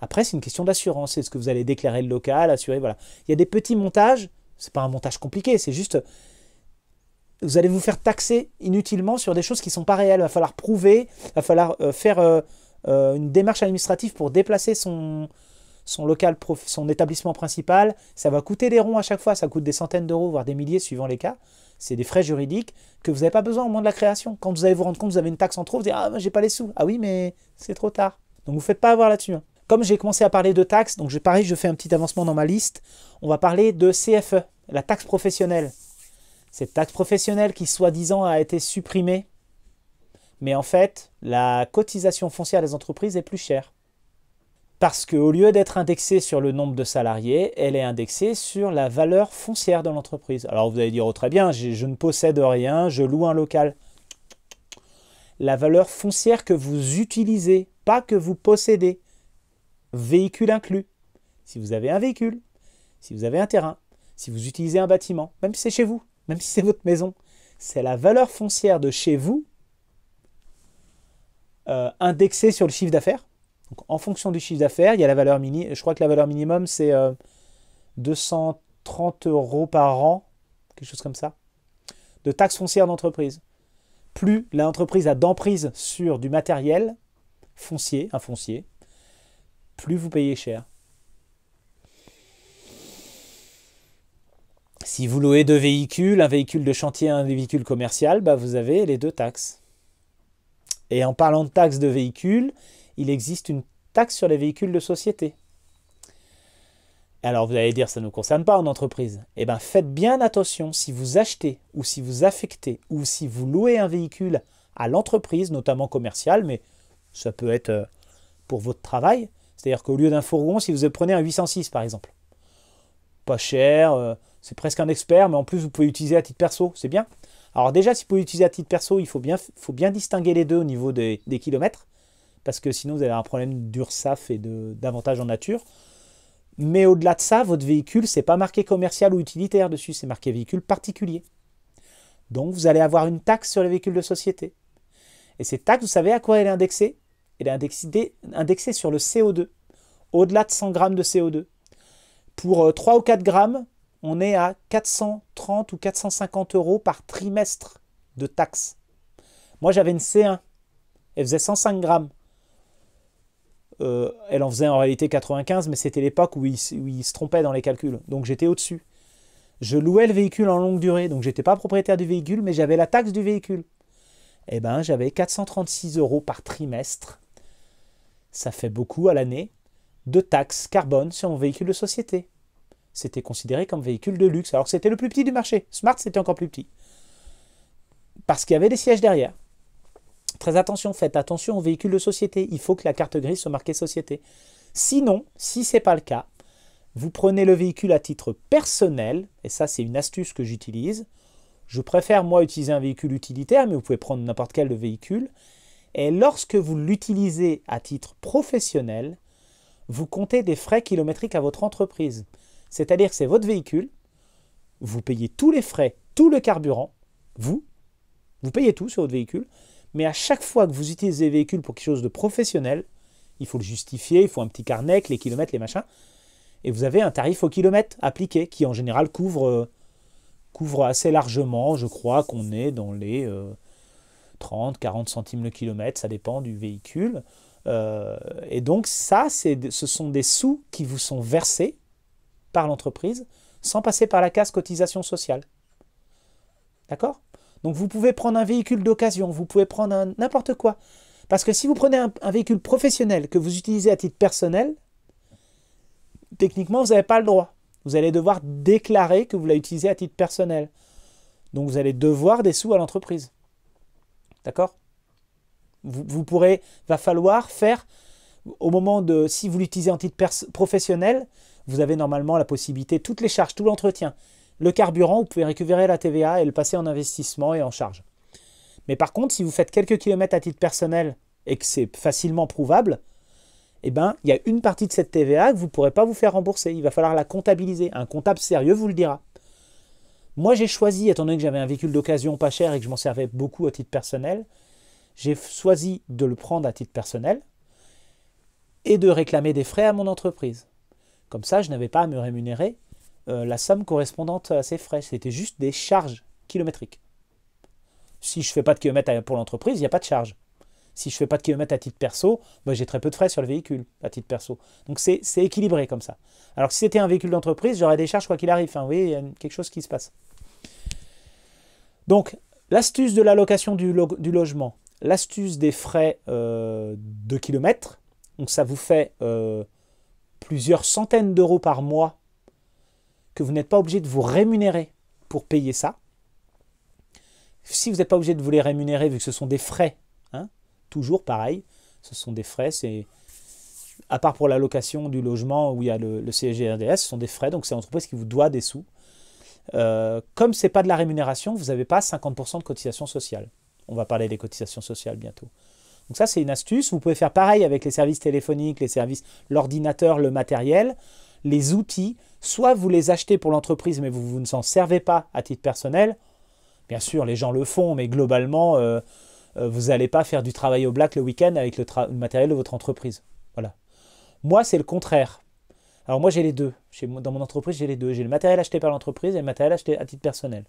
Après, c'est une question d'assurance. Est-ce que vous allez déclarer le local, assurer, voilà. Il y a des petits montages, c'est pas un montage compliqué, c'est juste vous allez vous faire taxer inutilement sur des choses qui ne sont pas réelles. Il va falloir prouver, il va falloir euh, faire euh, euh, une démarche administrative pour déplacer son, son local, son établissement principal. Ça va coûter des ronds à chaque fois, ça coûte des centaines d'euros, voire des milliers suivant les cas. C'est des frais juridiques que vous n'avez pas besoin au moment de la création. Quand vous allez vous rendre compte que vous avez une taxe en trop, vous dites Ah, j'ai pas les sous. Ah oui, mais c'est trop tard. Donc vous ne faites pas avoir là-dessus. Hein. Comme j'ai commencé à parler de taxes, donc je, parie, je fais un petit avancement dans ma liste. On va parler de CFE, la taxe professionnelle cette taxe professionnelle qui soi-disant a été supprimée, mais en fait, la cotisation foncière des entreprises est plus chère. Parce qu'au lieu d'être indexée sur le nombre de salariés, elle est indexée sur la valeur foncière de l'entreprise. Alors vous allez dire, oh très bien, je, je ne possède rien, je loue un local. La valeur foncière que vous utilisez, pas que vous possédez, véhicule inclus. Si vous avez un véhicule, si vous avez un terrain, si vous utilisez un bâtiment, même si c'est chez vous, même si c'est votre maison, c'est la valeur foncière de chez vous euh, indexée sur le chiffre d'affaires. Donc, en fonction du chiffre d'affaires, il y a la valeur mini. Je crois que la valeur minimum, c'est 230 euh, euros par an, quelque chose comme ça, de taxes foncières d'entreprise. Plus l'entreprise a d'emprise sur du matériel foncier, un foncier, plus vous payez cher. Si vous louez deux véhicules, un véhicule de chantier et un véhicule commercial, bah, vous avez les deux taxes. Et en parlant de taxes de véhicules, il existe une taxe sur les véhicules de société. Alors vous allez dire, ça ne nous concerne pas en entreprise. Eh bien faites bien attention, si vous achetez ou si vous affectez ou si vous louez un véhicule à l'entreprise, notamment commerciale, mais ça peut être euh, pour votre travail. C'est-à-dire qu'au lieu d'un fourgon, si vous prenez un 806 par exemple, pas cher, euh, c'est presque un expert, mais en plus, vous pouvez utiliser à titre perso. C'est bien. Alors déjà, si vous pouvez utiliser à titre perso, il faut bien, faut bien distinguer les deux au niveau des, kilomètres. Parce que sinon, vous avez un problème d'URSAF et d'avantage en nature. Mais au-delà de ça, votre véhicule, c'est pas marqué commercial ou utilitaire dessus, c'est marqué véhicule particulier. Donc vous allez avoir une taxe sur les véhicules de société. Et cette taxe, vous savez à quoi elle est indexée Elle est indexée, indexée, sur le CO2, au-delà de 100 grammes de CO2. Pour 3 euh, ou 4 grammes, on est à 430 ou 450 euros par trimestre de taxes. Moi, j'avais une C1. Elle faisait 105 grammes. Euh, elle en faisait en réalité 95, mais c'était l'époque où, il se trompaient dans les calculs. Donc j'étais au-dessus. Je louais le véhicule en longue durée, donc j'étais pas propriétaire du véhicule, mais j'avais la taxe du véhicule. Eh bien, j'avais 436 euros par trimestre. Ça fait beaucoup à l'année de taxes carbone sur mon véhicule de société c'était considéré comme véhicule de luxe, alors que c'était le plus petit du marché. Smart, c'était encore plus petit. Parce qu'il y avait des sièges derrière. Très attention, faites attention aux véhicules de société. Il faut que la carte grise soit marquée société. Sinon, si ce n'est pas le cas, vous prenez le véhicule à titre personnel, et ça c'est une astuce que j'utilise. Je préfère moi utiliser un véhicule utilitaire, mais vous pouvez prendre n'importe quel véhicule. Et lorsque vous l'utilisez à titre professionnel, vous comptez des frais kilométriques à votre entreprise. C'est-à-dire que c'est votre véhicule, vous payez tous les frais, tout le carburant, vous, vous payez tout sur votre véhicule, mais à chaque fois que vous utilisez le véhicule pour quelque chose de professionnel, il faut le justifier, il faut un petit carnet, les kilomètres, les machins, et vous avez un tarif au kilomètre appliqué qui en général couvre, euh, assez largement, je crois qu'on est dans les 30, euh, 40 centimes le kilomètre, ça dépend du véhicule. Euh, et donc ça, ce sont des sous qui vous sont versés par l'entreprise sans passer par la casse cotisation sociale. D'accord Donc vous pouvez prendre un véhicule d'occasion, vous pouvez prendre n'importe quoi. Parce que si vous prenez un, véhicule professionnel que vous utilisez à titre personnel, techniquement, vous n'avez pas le droit. Vous allez devoir déclarer que vous l'avez utilisé à titre personnel. Donc vous allez devoir des sous à l'entreprise. D'accord vous, vous, pourrez, va falloir faire, au moment de, si vous l'utilisez en titre professionnel, vous avez normalement la possibilité, toutes les charges, tout l'entretien, le carburant, vous pouvez récupérer la TVA et le passer en investissement et en charge. Mais par contre, si vous faites quelques kilomètres à titre personnel et que c'est facilement prouvable, eh ben, il y a une partie de cette TVA que vous ne pourrez pas vous faire rembourser. Il va falloir la comptabiliser. Un comptable sérieux vous le dira. Moi, j'ai choisi, étant donné que j'avais un véhicule d'occasion pas cher et que je m'en servais beaucoup à titre personnel, j'ai choisi de le prendre à titre personnel et de réclamer des frais à mon entreprise. Comme ça, je n'avais pas à me rémunérer euh, la somme correspondante à ces frais. C'était juste des charges kilométriques. Si je ne fais pas de kilomètres pour l'entreprise, il n'y a pas de charge. Si je ne fais pas de kilomètres à titre perso, bah, j'ai très peu de frais sur le véhicule à titre perso. Donc c'est équilibré comme ça. Alors si c'était un véhicule d'entreprise, j'aurais des charges quoi qu'il arrive. Enfin, oui, il y a quelque chose qui se passe. Donc, l'astuce de l'allocation du, du, logement, l'astuce des frais euh, de kilomètres, ça vous fait euh, plusieurs centaines d'euros par mois que vous n'êtes pas obligé de vous rémunérer pour payer ça. Si vous n'êtes pas obligé de vous les rémunérer, vu que ce sont des frais, hein, toujours pareil, ce sont des frais, c'est à part pour l'allocation du logement où il y a le, le CGRDS, ce sont des frais, donc c'est l'entreprise qui vous doit des sous. Euh, comme ce n'est pas de la rémunération, vous n'avez pas 50% de cotisation sociale. On va parler des cotisations sociales bientôt. Donc ça, c'est une astuce. Vous pouvez faire pareil avec les services téléphoniques, les services, l'ordinateur, le matériel, les outils. Soit vous les achetez pour l'entreprise, mais vous, ne s'en servez pas à titre personnel. Bien sûr, les gens le font, mais globalement, euh, euh, vous n'allez pas faire du travail au black le week-end avec le, matériel de votre entreprise. Voilà. Moi, c'est le contraire. Alors moi, j'ai les deux. dans mon entreprise, j'ai les deux. J'ai le matériel acheté par l'entreprise et le matériel acheté à titre personnel.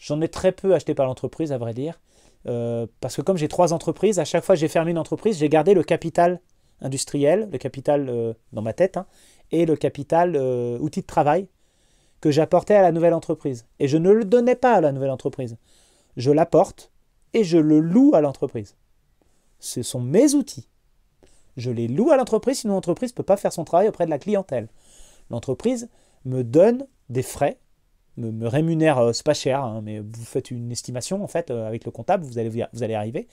J'en ai très peu acheté par l'entreprise, à vrai dire. Euh, parce que comme j'ai trois entreprises, à chaque fois que j'ai fermé une entreprise, j'ai gardé le capital industriel, le capital euh, dans ma tête, hein, et le capital euh, outil de travail que j'apportais à la nouvelle entreprise. Et je ne le donnais pas à la nouvelle entreprise. Je l'apporte et je le loue à l'entreprise. Ce sont mes outils. Je les loue à l'entreprise, sinon l'entreprise ne peut pas faire son travail auprès de la clientèle. L'entreprise me donne des frais me, rémunère, euh, c'est pas cher, hein, mais vous faites une estimation en fait euh, avec le comptable, vous allez, vous allez arriver.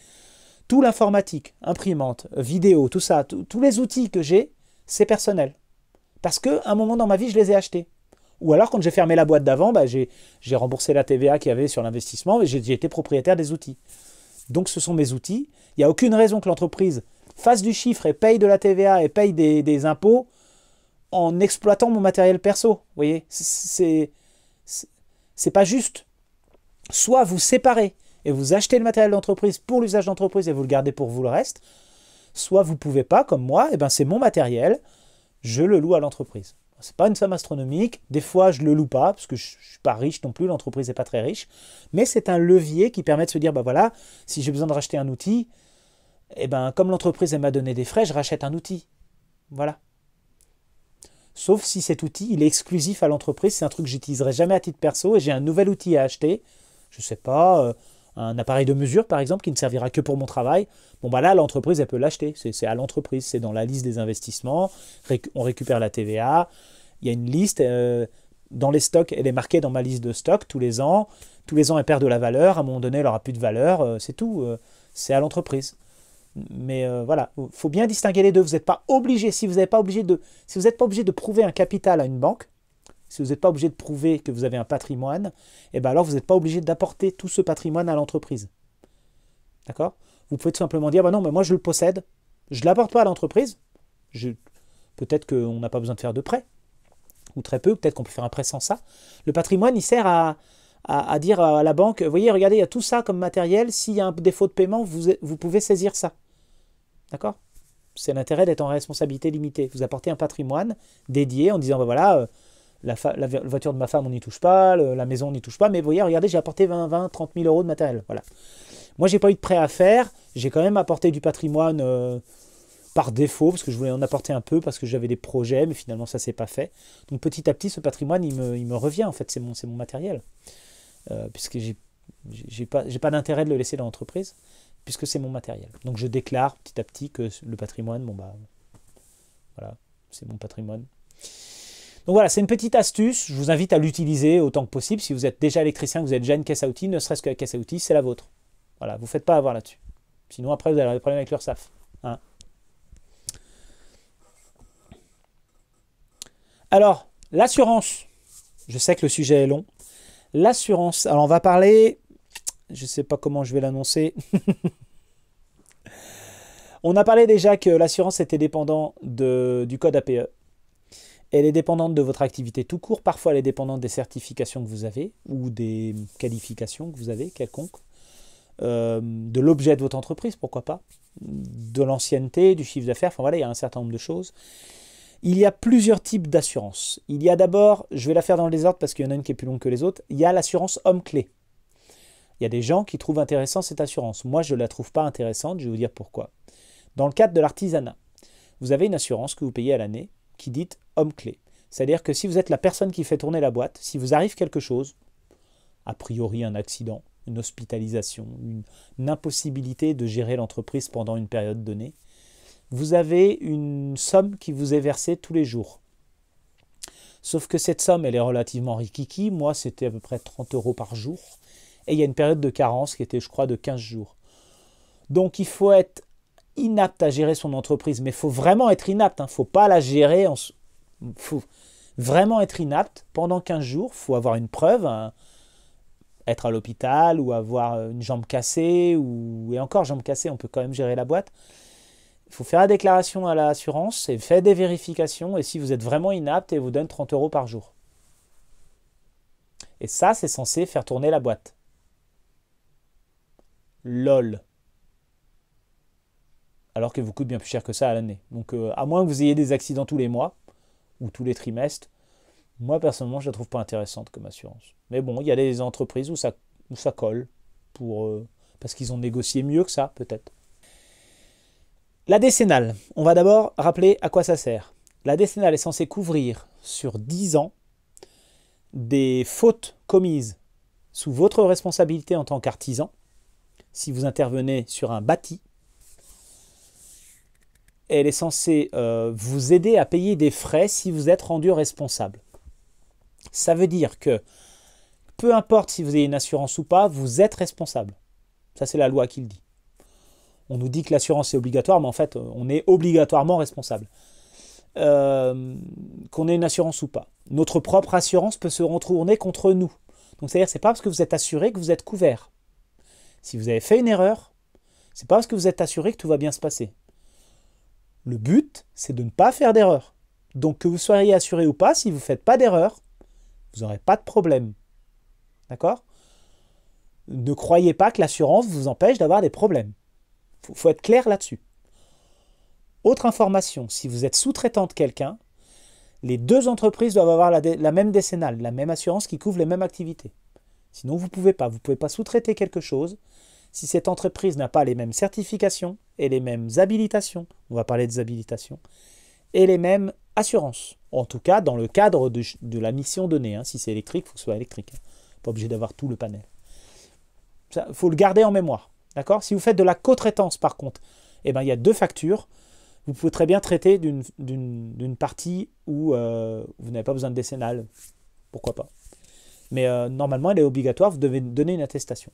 Tout l'informatique, imprimante, vidéo, tout ça, tous les outils que j'ai, c'est personnel. Parce qu'à un moment dans ma vie, je les ai achetés. Ou alors, quand j'ai fermé la boîte d'avant, bah, j'ai remboursé la TVA qu'il y avait sur l'investissement et j'ai été propriétaire des outils. Donc, ce sont mes outils. Il n'y a aucune raison que l'entreprise fasse du chiffre et paye de la TVA et paye des, des impôts en exploitant mon matériel perso. Vous voyez, c'est c'est pas juste. Soit vous séparez et vous achetez le matériel d'entreprise pour l'usage d'entreprise et vous le gardez pour vous le reste, soit vous pouvez pas, comme moi, et eh ben c'est mon matériel, je le loue à l'entreprise. C'est pas une somme astronomique, des fois je le loue pas, parce que je, ne suis pas riche non plus, l'entreprise n'est pas très riche, mais c'est un levier qui permet de se dire, bah voilà, si j'ai besoin de racheter un outil, et eh ben comme l'entreprise m'a donné des frais, je rachète un outil. Voilà. Sauf si cet outil, il est exclusif à l'entreprise, c'est un truc que j'utiliserai jamais à titre perso et j'ai un nouvel outil à acheter. Je sais pas, euh, un appareil de mesure par exemple qui ne servira que pour mon travail. Bon bah là, l'entreprise, elle peut l'acheter. C'est à l'entreprise, c'est dans la liste des investissements. on récupère la TVA. Il y a une liste. Euh, dans les stocks, elle est marquée dans ma liste de stocks tous les ans. Tous les ans, elle perd de la valeur. À un moment donné, elle n'aura plus de valeur. Euh, c'est tout. c'est à l'entreprise. Mais euh, voilà, il faut bien distinguer les deux. Vous n'êtes pas obligé, si vous n'êtes pas obligé de, si vous pas obligé de prouver un capital à une banque, si vous n'êtes pas obligé de prouver que vous avez un patrimoine, et eh bien alors vous n'êtes pas obligé d'apporter tout ce patrimoine à l'entreprise. D'accord Vous pouvez tout simplement dire, bah non, mais moi je le possède, je ne l'apporte pas à l'entreprise. Peut-être qu'on n'a pas besoin de faire de prêt, ou très peu, peut-être qu'on peut faire un prêt sans ça. Le patrimoine, il sert à, dire à la banque, voyez, regardez, il y a tout ça comme matériel, s'il y a un défaut de paiement, vous pouvez saisir ça. D'accord C'est l'intérêt d'être en responsabilité limitée. Vous apportez un patrimoine dédié en disant, bah voilà, euh, la, voiture de ma femme, on n'y touche pas, la maison, on n'y touche pas, mais vous voyez, regardez, j'ai apporté 20, 20, 30 000 euros de matériel. Voilà. Moi, j'ai pas eu de prêt à faire, j'ai quand même apporté du patrimoine euh, par défaut, parce que je voulais en apporter un peu, parce que j'avais des projets, mais finalement, ça s'est pas fait. Donc, petit à petit, ce patrimoine, il me, revient, en fait, c'est mon, matériel. Euh, puisque j'ai j'ai pas d'intérêt de le laisser dans l'entreprise puisque c'est mon matériel. Donc je déclare petit à petit que le patrimoine, bon bah voilà, c'est mon patrimoine. Donc voilà, c'est une petite astuce, je vous invite à l'utiliser autant que possible. Si vous êtes déjà électricien, vous êtes déjà une caisse à outils, ne serait-ce que la caisse à outils, c'est la vôtre. Voilà, vous ne faites pas avoir là-dessus. Sinon après, vous allez avoir des problèmes avec l'URSAF. Hein. Alors, l'assurance. Je sais que le sujet est long. L'assurance. Alors, on va parler je ne sais pas comment je vais l'annoncer. On a parlé déjà que l'assurance était dépendante de, du code APE. Elle est dépendante de votre activité tout court. Parfois, elle est dépendante des certifications que vous avez ou des qualifications que vous avez, quelconques. Euh, de l'objet de votre entreprise, pourquoi pas, de l'ancienneté, du chiffre d'affaires, enfin voilà, il y a un certain nombre de choses. Il y a plusieurs types d'assurance. Il y a d'abord, je vais la faire dans le désordre parce qu'il y en a une qui est plus longue que les autres, il y a l'assurance homme-clé. Il y a des gens qui trouvent intéressant cette assurance. Moi, je ne la trouve pas intéressante, je vais vous dire pourquoi. Dans le cadre de l'artisanat, vous avez une assurance que vous payez à l'année qui dit homme clé. C'est-à-dire que si vous êtes la personne qui fait tourner la boîte, si vous arrive quelque chose, a priori un accident, une hospitalisation, une, impossibilité de gérer l'entreprise pendant une période donnée, vous avez une somme qui vous est versée tous les jours. Sauf que cette somme, elle est relativement rikiki. Moi, c'était à peu près 30 euros par jour. Et il y a une période de carence qui était, je crois, de 15 jours. Donc il faut être inapte à gérer son entreprise, mais il faut vraiment être inapte. Il hein. ne faut pas la gérer. En... faut vraiment être inapte pendant 15 jours. Il faut avoir une preuve. Hein. Être à l'hôpital ou avoir euh, une jambe cassée. Ou... Et encore, jambe cassée, on peut quand même gérer la boîte. Il faut faire la déclaration à l'assurance et faire des vérifications. Et si vous êtes vraiment inapte, et vous donne 30 euros par jour. Et ça, c'est censé faire tourner la boîte. LOL. Alors qu'elle vous coûte bien plus cher que ça à l'année. Donc, euh, à moins que vous ayez des accidents tous les mois ou tous les trimestres, moi personnellement, je la trouve pas intéressante comme assurance. Mais bon, il y a des entreprises où ça, ça colle, pour, euh, parce qu'ils ont négocié mieux que ça, peut-être. La décennale. On va d'abord rappeler à quoi ça sert. La décennale est censée couvrir sur 10 ans des fautes commises sous votre responsabilité en tant qu'artisan si vous intervenez sur un bâti, elle est censée euh, vous aider à payer des frais si vous êtes rendu responsable. Ça veut dire que peu importe si vous avez une assurance ou pas, vous êtes responsable. Ça, c'est la loi qui le dit. On nous dit que l'assurance est obligatoire, mais en fait, on est obligatoirement responsable. Euh, qu'on ait une assurance ou pas. Notre propre assurance peut se retourner contre nous. Donc, c'est-à-dire, n'est pas parce que vous êtes assuré que vous êtes couvert. Si vous avez fait une erreur, c'est pas parce que vous êtes assuré que tout va bien se passer. Le but, c'est de ne pas faire d'erreur. Donc que vous soyez assuré ou pas, si vous ne faites pas d'erreur, vous n'aurez pas de problème. D'accord Ne croyez pas que l'assurance vous empêche d'avoir des problèmes. Il faut, être clair là-dessus. Autre information, si vous êtes sous-traitant de quelqu'un, les deux entreprises doivent avoir la, la, même décennale, la même assurance qui couvre les mêmes activités. Sinon, vous ne pouvez pas. Vous ne pouvez pas sous-traiter quelque chose si cette entreprise n'a pas les mêmes certifications et les mêmes habilitations, on va parler des habilitations, et les mêmes assurances. En tout cas, dans le cadre de, la mission donnée. Hein. Si c'est électrique, il faut que ce soit électrique. Hein. Pas obligé d'avoir tout le panel. Il faut le garder en mémoire. D'accord Si vous faites de la co-traitance, par contre, eh ben, il y a deux factures. Vous pouvez très bien traiter d'une partie où euh, vous n'avez pas besoin de décennale. Pourquoi pas Mais euh, normalement, elle est obligatoire. Vous devez donner une attestation.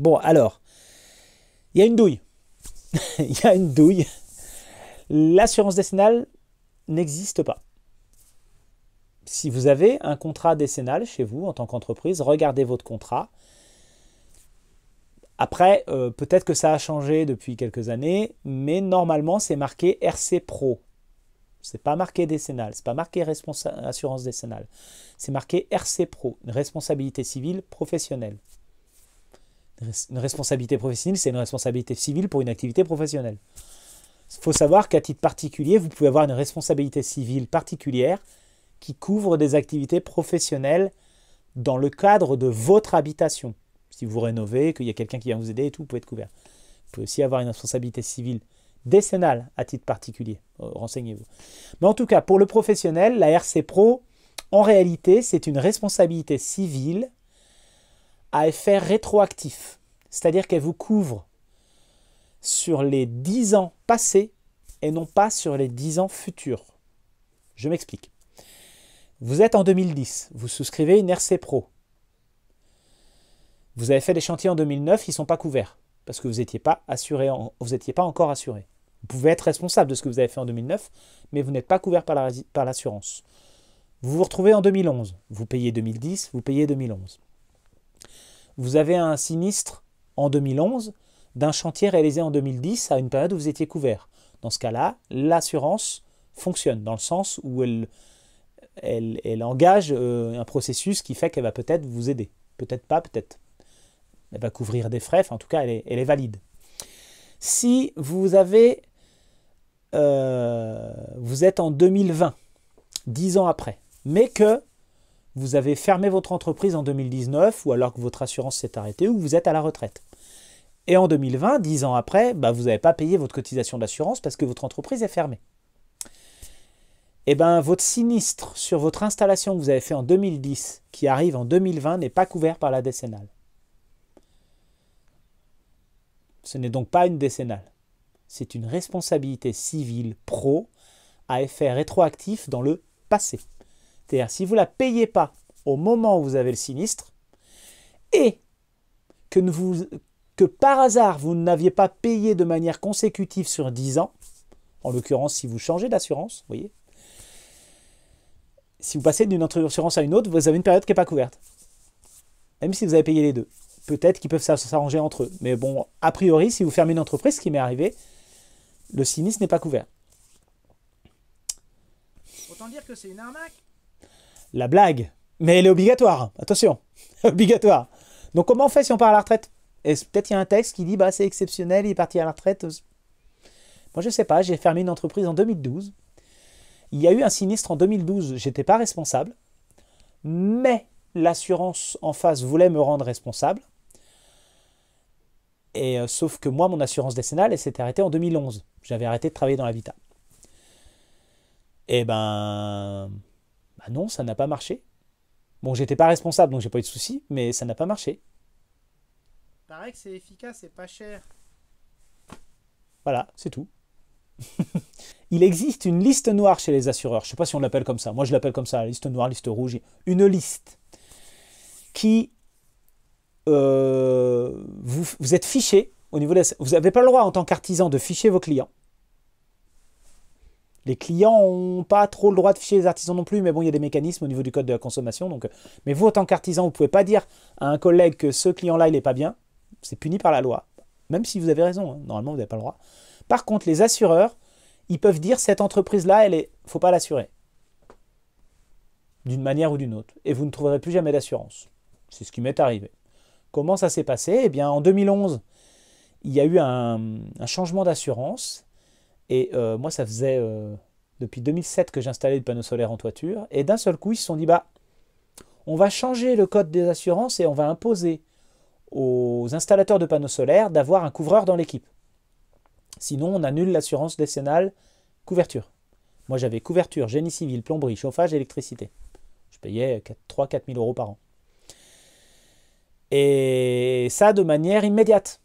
Bon, alors, il y a une douille. Il y a une douille. L'assurance décennale n'existe pas. Si vous avez un contrat décennal chez vous en tant qu'entreprise, regardez votre contrat. Après, euh, peut-être que ça a changé depuis quelques années, mais normalement, c'est marqué RC Pro. C'est pas marqué décennal, c'est pas marqué assurance décennale. C'est marqué RC Pro, responsabilité civile professionnelle. Une responsabilité professionnelle, c'est une responsabilité civile pour une activité professionnelle. Il faut savoir qu'à titre particulier, vous pouvez avoir une responsabilité civile particulière qui couvre des activités professionnelles dans le cadre de votre habitation. Si vous rénovez, qu'il y a quelqu'un qui vient vous aider et tout, vous pouvez être couvert. Vous pouvez aussi avoir une responsabilité civile décennale à titre particulier. Euh, renseignez-vous. Mais en tout cas, pour le professionnel, la RC Pro, en réalité, c'est une responsabilité civile à effet rétroactif, c'est-à-dire qu'elle vous couvre sur les 10 ans passés et non pas sur les 10 ans futurs. Je m'explique. Vous êtes en 2010, vous souscrivez une RC Pro. Vous avez fait des chantiers en 2009, ils ne sont pas couverts parce que vous n'étiez pas assuré, vous n'étiez pas encore assuré. Vous pouvez être responsable de ce que vous avez fait en 2009, mais vous n'êtes pas couvert par l'assurance. vous vous retrouvez en 2011, vous payez 2010, vous payez 2011. Vous avez un sinistre en 2011 d'un chantier réalisé en 2010 à une période où vous étiez couvert. Dans ce cas-là, l'assurance fonctionne dans le sens où elle, engage euh, un processus qui fait qu'elle va peut-être vous aider. Peut-être pas, peut-être. Elle va couvrir des frais, enfin, en tout cas, elle est, valide. Si vous avez. Euh, vous êtes en 2020, 10 ans après, mais que vous avez fermé votre entreprise en 2019 ou alors que votre assurance s'est arrêtée ou vous êtes à la retraite. Et en 2020, dix ans après, bah, vous n'avez pas payé votre cotisation d'assurance parce que votre entreprise est fermée. Et eh ben votre sinistre sur votre installation que vous avez fait en 2010, qui arrive en 2020, n'est pas couvert par la décennale. Ce n'est donc pas une décennale. C'est une responsabilité civile pro à effet rétroactif dans le passé cest si vous ne la payez pas au moment où vous avez le sinistre, et que, par hasard vous n'aviez pas payé de manière consécutive sur 10 ans, en l'occurrence si vous changez d'assurance, vous voyez, si vous passez d'une assurance à une autre, vous avez une période qui n'est pas couverte. Même si vous avez payé les deux. Peut-être qu'ils peuvent s'arranger entre eux. Mais bon, a priori, si vous fermez une entreprise, ce qui m'est arrivé, le sinistre n'est pas couvert. Autant dire que c'est une arnaque. La blague. Mais elle est obligatoire. Attention. obligatoire. Donc comment on fait si on part à la retraite Peut-être il y a un texte qui dit bah, c'est exceptionnel, il est parti à la retraite. Moi, je ne sais pas. J'ai fermé une entreprise en 2012. Il y a eu un sinistre en 2012. J'étais pas responsable. Mais l'assurance en face voulait me rendre responsable. Et euh, sauf que moi, mon assurance décennale, elle s'était arrêtée en 2011. J'avais arrêté de travailler dans l'habitat. Et eh ben, bah non, ça n'a pas marché. Bon, j'étais pas responsable, donc j'ai pas eu de soucis, mais ça n'a pas marché. Pareil que c'est efficace et pas cher. Voilà, c'est tout. Il existe une liste noire chez les assureurs. Je ne sais pas si on l'appelle comme ça. Moi, je l'appelle comme ça, liste noire, liste rouge. Une liste qui euh, vous, êtes fiché au niveau de Vous n'avez pas le droit en tant qu'artisan de ficher vos clients. Les clients n'ont pas trop le droit de ficher les artisans non plus, mais bon, il y a des mécanismes au niveau du code de la consommation. Donc, euh, mais vous, en tant qu'artisan, vous ne pouvez pas dire à un collègue que ce client-là, il n'est pas bien. C'est puni par la loi, même si vous avez raison. Hein, normalement, vous n'avez pas le droit. Par contre, les assureurs, ils peuvent dire cette entreprise-là, elle est, faut pas l'assurer, d'une manière ou d'une autre, et vous ne trouverez plus jamais d'assurance. C'est ce qui m'est arrivé. Comment ça s'est passé Eh bien, en 2011, il y a eu un, un changement d'assurance et euh, moi, ça faisait euh, depuis 2007 que j'installais des panneaux solaires en toiture. Et d'un seul coup, ils se sont dit, bah, on va changer le code des assurances et on va imposer aux installateurs de panneaux solaires d'avoir un couvreur dans l'équipe. Sinon, on annule l'assurance décennale couverture. Moi, j'avais couverture, génie civil, plomberie, chauffage, électricité. Je payais 3-4 000 euros par an. Et ça de manière immédiate.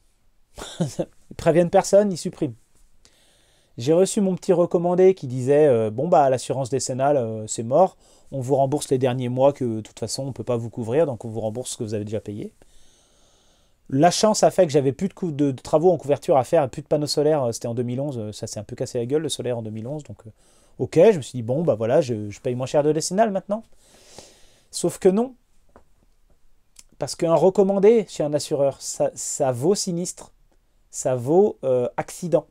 ils préviennent personne, ils suppriment. J'ai reçu mon petit recommandé qui disait euh, bon bah l'assurance décennale euh, c'est mort, on vous rembourse les derniers mois que de toute façon on ne peut pas vous couvrir, donc on vous rembourse ce que vous avez déjà payé. La chance a fait que j'avais plus de, de, travaux en couverture à faire, plus de panneaux solaires, euh, c'était en 2011, ça s'est un peu cassé la gueule le solaire en 2011, donc ok, je me suis dit bon bah voilà, je, paye moins cher de décennale maintenant. Sauf que non, parce qu'un recommandé chez un assureur, ça, vaut sinistre, ça vaut accident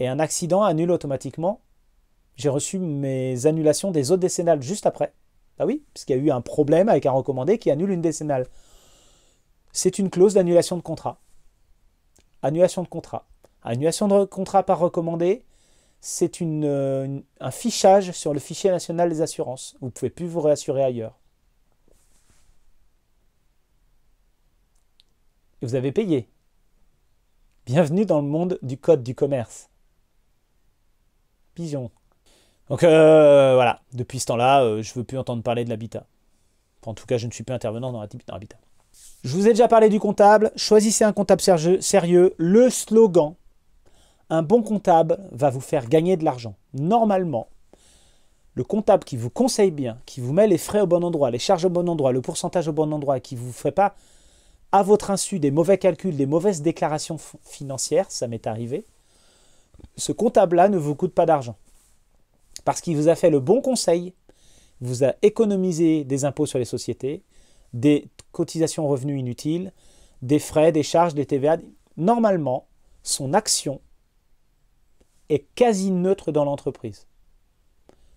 et un accident annule automatiquement. J'ai reçu mes annulations des autres décennales juste après. Ah oui, parce qu'il y a eu un problème avec un recommandé qui annule une décennale. C'est une clause d'annulation de contrat. Annulation de contrat. Annulation de contrat par recommandé, c'est euh, un fichage sur le fichier national des assurances. Vous ne pouvez plus vous réassurer ailleurs. Et vous avez payé. Bienvenue dans le monde du code du commerce. Pigeon. Donc euh, voilà, depuis ce temps-là, euh, je ne veux plus entendre parler de l'habitat. En tout cas, je ne suis plus intervenant dans l'habitat. Je vous ai déjà parlé du comptable. Choisissez un comptable sérieux. Le slogan Un bon comptable va vous faire gagner de l'argent. Normalement, le comptable qui vous conseille bien, qui vous met les frais au bon endroit, les charges au bon endroit, le pourcentage au bon endroit, qui ne vous fait pas à votre insu des mauvais calculs, des mauvaises déclarations financières, ça m'est arrivé, ce comptable-là ne vous coûte pas d'argent. Parce qu'il vous a fait le bon conseil, vous a économisé des impôts sur les sociétés, des cotisations revenus inutiles, des frais, des charges, des TVA. Normalement, son action est quasi neutre dans l'entreprise.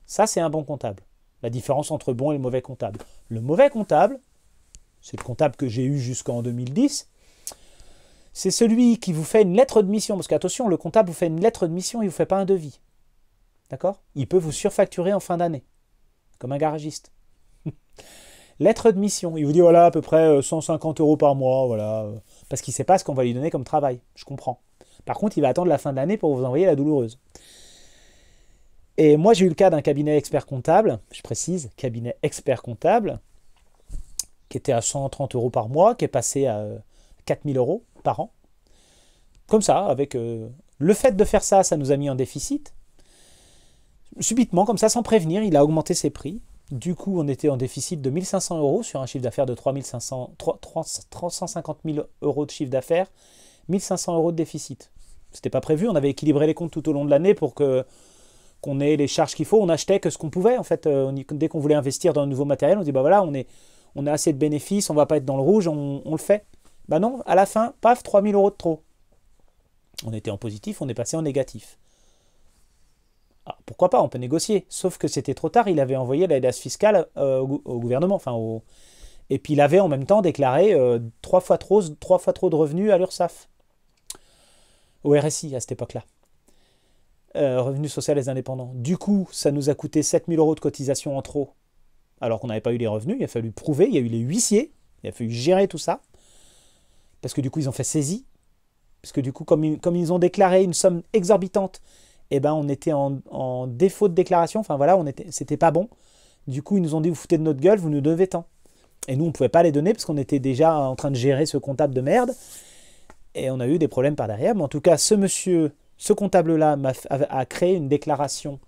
Ça, c'est un bon comptable. La différence entre bon et le mauvais comptable. Le mauvais comptable, c'est le comptable que j'ai eu jusqu'en 2010, c'est celui qui vous fait une lettre de mission. Parce qu'attention, le comptable vous fait une lettre de mission, il ne vous fait pas un devis. D'accord Il peut vous surfacturer en fin d'année, comme un garagiste. lettre de mission, il vous dit voilà à peu près 150 euh, euros par mois, voilà, euh, parce qu'il ne sait pas ce qu'on va lui donner comme travail. Je comprends. Par contre, il va attendre la fin de l'année pour vous envoyer la douloureuse. Et moi, j'ai eu le cas d'un cabinet expert comptable, je précise, cabinet expert comptable, qui était à 130 euros par mois, qui est passé à 4000 euh, euros par an. Comme ça, avec euh, le fait de faire ça, ça nous a mis en déficit. Subitement, comme ça, sans prévenir, il a augmenté ses prix. Du coup, on était en déficit de 1500 euros sur un chiffre d'affaires de 3500, 350 000 euros de chiffre d'affaires, 1500 euros de déficit. C'était pas prévu, on avait équilibré les comptes tout au long de l'année pour que qu'on ait les charges qu'il faut, on achetait que ce qu'on pouvait en fait. Euh, dès qu'on voulait investir dans un nouveau matériel, on dit bah voilà, on, est, on a assez de bénéfices, on va pas être dans le rouge, on le fait. Ben non, à la fin, paf, 3000 euros de trop. On était en positif, on est passé en négatif. Alors, ah, pourquoi pas, on peut négocier. Sauf que c'était trop tard, il avait envoyé la fiscale euh, au, gouvernement. Enfin, au... Et puis il avait en même temps déclaré 3 euh, fois trop, fois trop de revenus à l'URSSAF. Au RSI à cette époque-là. Euh, revenus sociaux et indépendants. Du coup, ça nous a coûté 7000 euros de cotisation en trop. Alors qu'on n'avait pas eu les revenus, il a fallu prouver, il y a eu les huissiers, il a fallu gérer tout ça parce que du coup ils ont fait saisie, parce que du coup comme, ils, ont déclaré une somme exorbitante, eh ben on était en, défaut de déclaration, enfin voilà, on c'était pas bon. Du coup ils nous ont dit vous foutez de notre gueule, vous nous devez tant. Et nous on pouvait pas les donner parce qu'on était déjà en train de gérer ce comptable de merde, et on a eu des problèmes par derrière. Mais en tout cas ce monsieur, ce comptable-là a créé une déclaration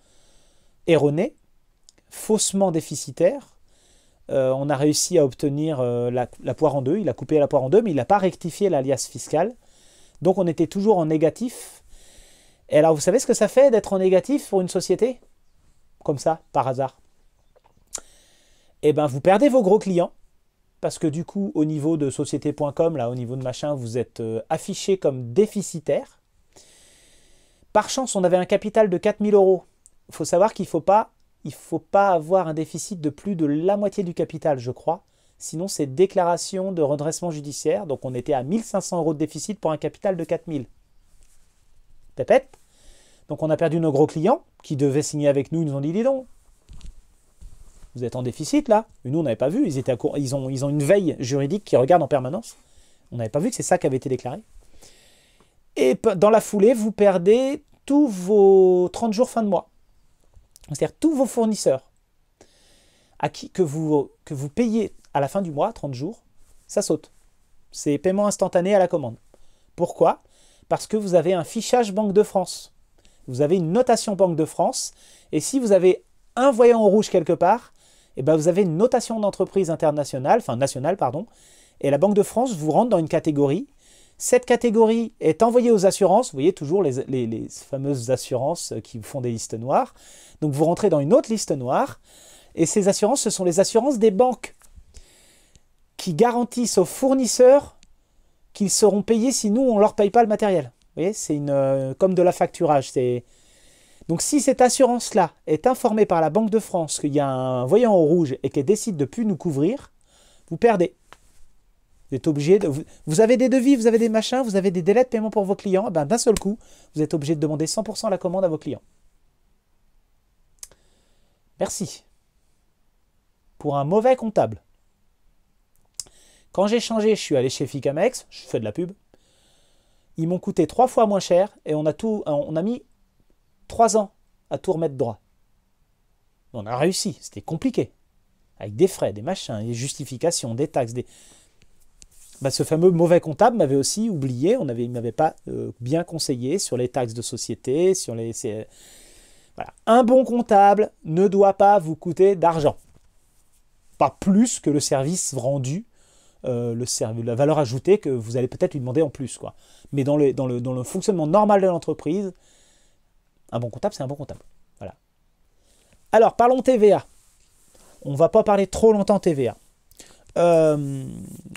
erronée, faussement déficitaire, euh, on a réussi à obtenir euh, la, poire en deux. Il a coupé la poire en deux, mais il n'a pas rectifié l'alias fiscal. Donc on était toujours en négatif. Et alors vous savez ce que ça fait d'être en négatif pour une société Comme ça, par hasard. Eh bien vous perdez vos gros clients. Parce que du coup, au niveau de société.com, là, au niveau de machin, vous êtes euh, affiché comme déficitaire. Par chance, on avait un capital de 4000 euros. Il faut savoir qu'il ne faut pas il ne faut pas avoir un déficit de plus de la moitié du capital, je crois. Sinon, c'est déclaration de redressement judiciaire. Donc, on était à 1500 euros de déficit pour un capital de 4000. Pépette. Donc, on a perdu nos gros clients qui devaient signer avec nous. Ils nous ont dit, dis donc, vous êtes en déficit là. Et nous, on n'avait pas vu. Ils, étaient ils, ont, ils ont une veille juridique qui regarde en permanence. On n'avait pas vu que c'est ça qui avait été déclaré. Et dans la foulée, vous perdez tous vos 30 jours fin de mois. C'est-à-dire tous vos fournisseurs à qui, que, vous, que vous payez à la fin du mois, 30 jours, ça saute. C'est paiement instantané à la commande. Pourquoi Parce que vous avez un fichage Banque de France. Vous avez une notation Banque de France. Et si vous avez un voyant rouge quelque part, eh ben vous avez une notation d'entreprise internationale, enfin nationale, pardon. Et la Banque de France vous rentre dans une catégorie cette catégorie est envoyée aux assurances, vous voyez toujours les, fameuses assurances qui font des listes noires. Donc vous rentrez dans une autre liste noire, et ces assurances, ce sont les assurances des banques qui garantissent aux fournisseurs qu'ils seront payés si nous, on ne leur paye pas le matériel. Vous voyez, c'est une euh, comme de la facturage. Donc si cette assurance-là est informée par la Banque de France qu'il y a un voyant au rouge et qu'elle décide de ne plus nous couvrir, vous perdez. Vous obligé de, vous, avez des devis, vous avez des machins, vous avez des délais de paiement pour vos clients. Eh ben, d'un seul coup, vous êtes obligé de demander 100% la commande à vos clients. Merci. Pour un mauvais comptable. Quand j'ai changé, je suis allé chez Ficamex, je fais de la pub. Ils m'ont coûté trois fois moins cher et on a, tout, euh, on a mis trois ans à tout remettre droit. On a réussi, c'était compliqué. Avec des frais, des machins, des justifications, des taxes, des... Bah, ce fameux mauvais comptable m'avait aussi oublié, on avait, il ne m'avait pas euh, bien conseillé sur les taxes de société, sur les... Voilà. Un bon comptable ne doit pas vous coûter d'argent. Pas plus que le service rendu, euh, le la valeur ajoutée que vous allez peut-être lui demander en plus. Quoi. Mais dans le, dans, le, dans le fonctionnement normal de l'entreprise, un bon comptable, c'est un bon comptable. Voilà. Alors, parlons TVA. On ne va pas parler trop longtemps TVA. Euh,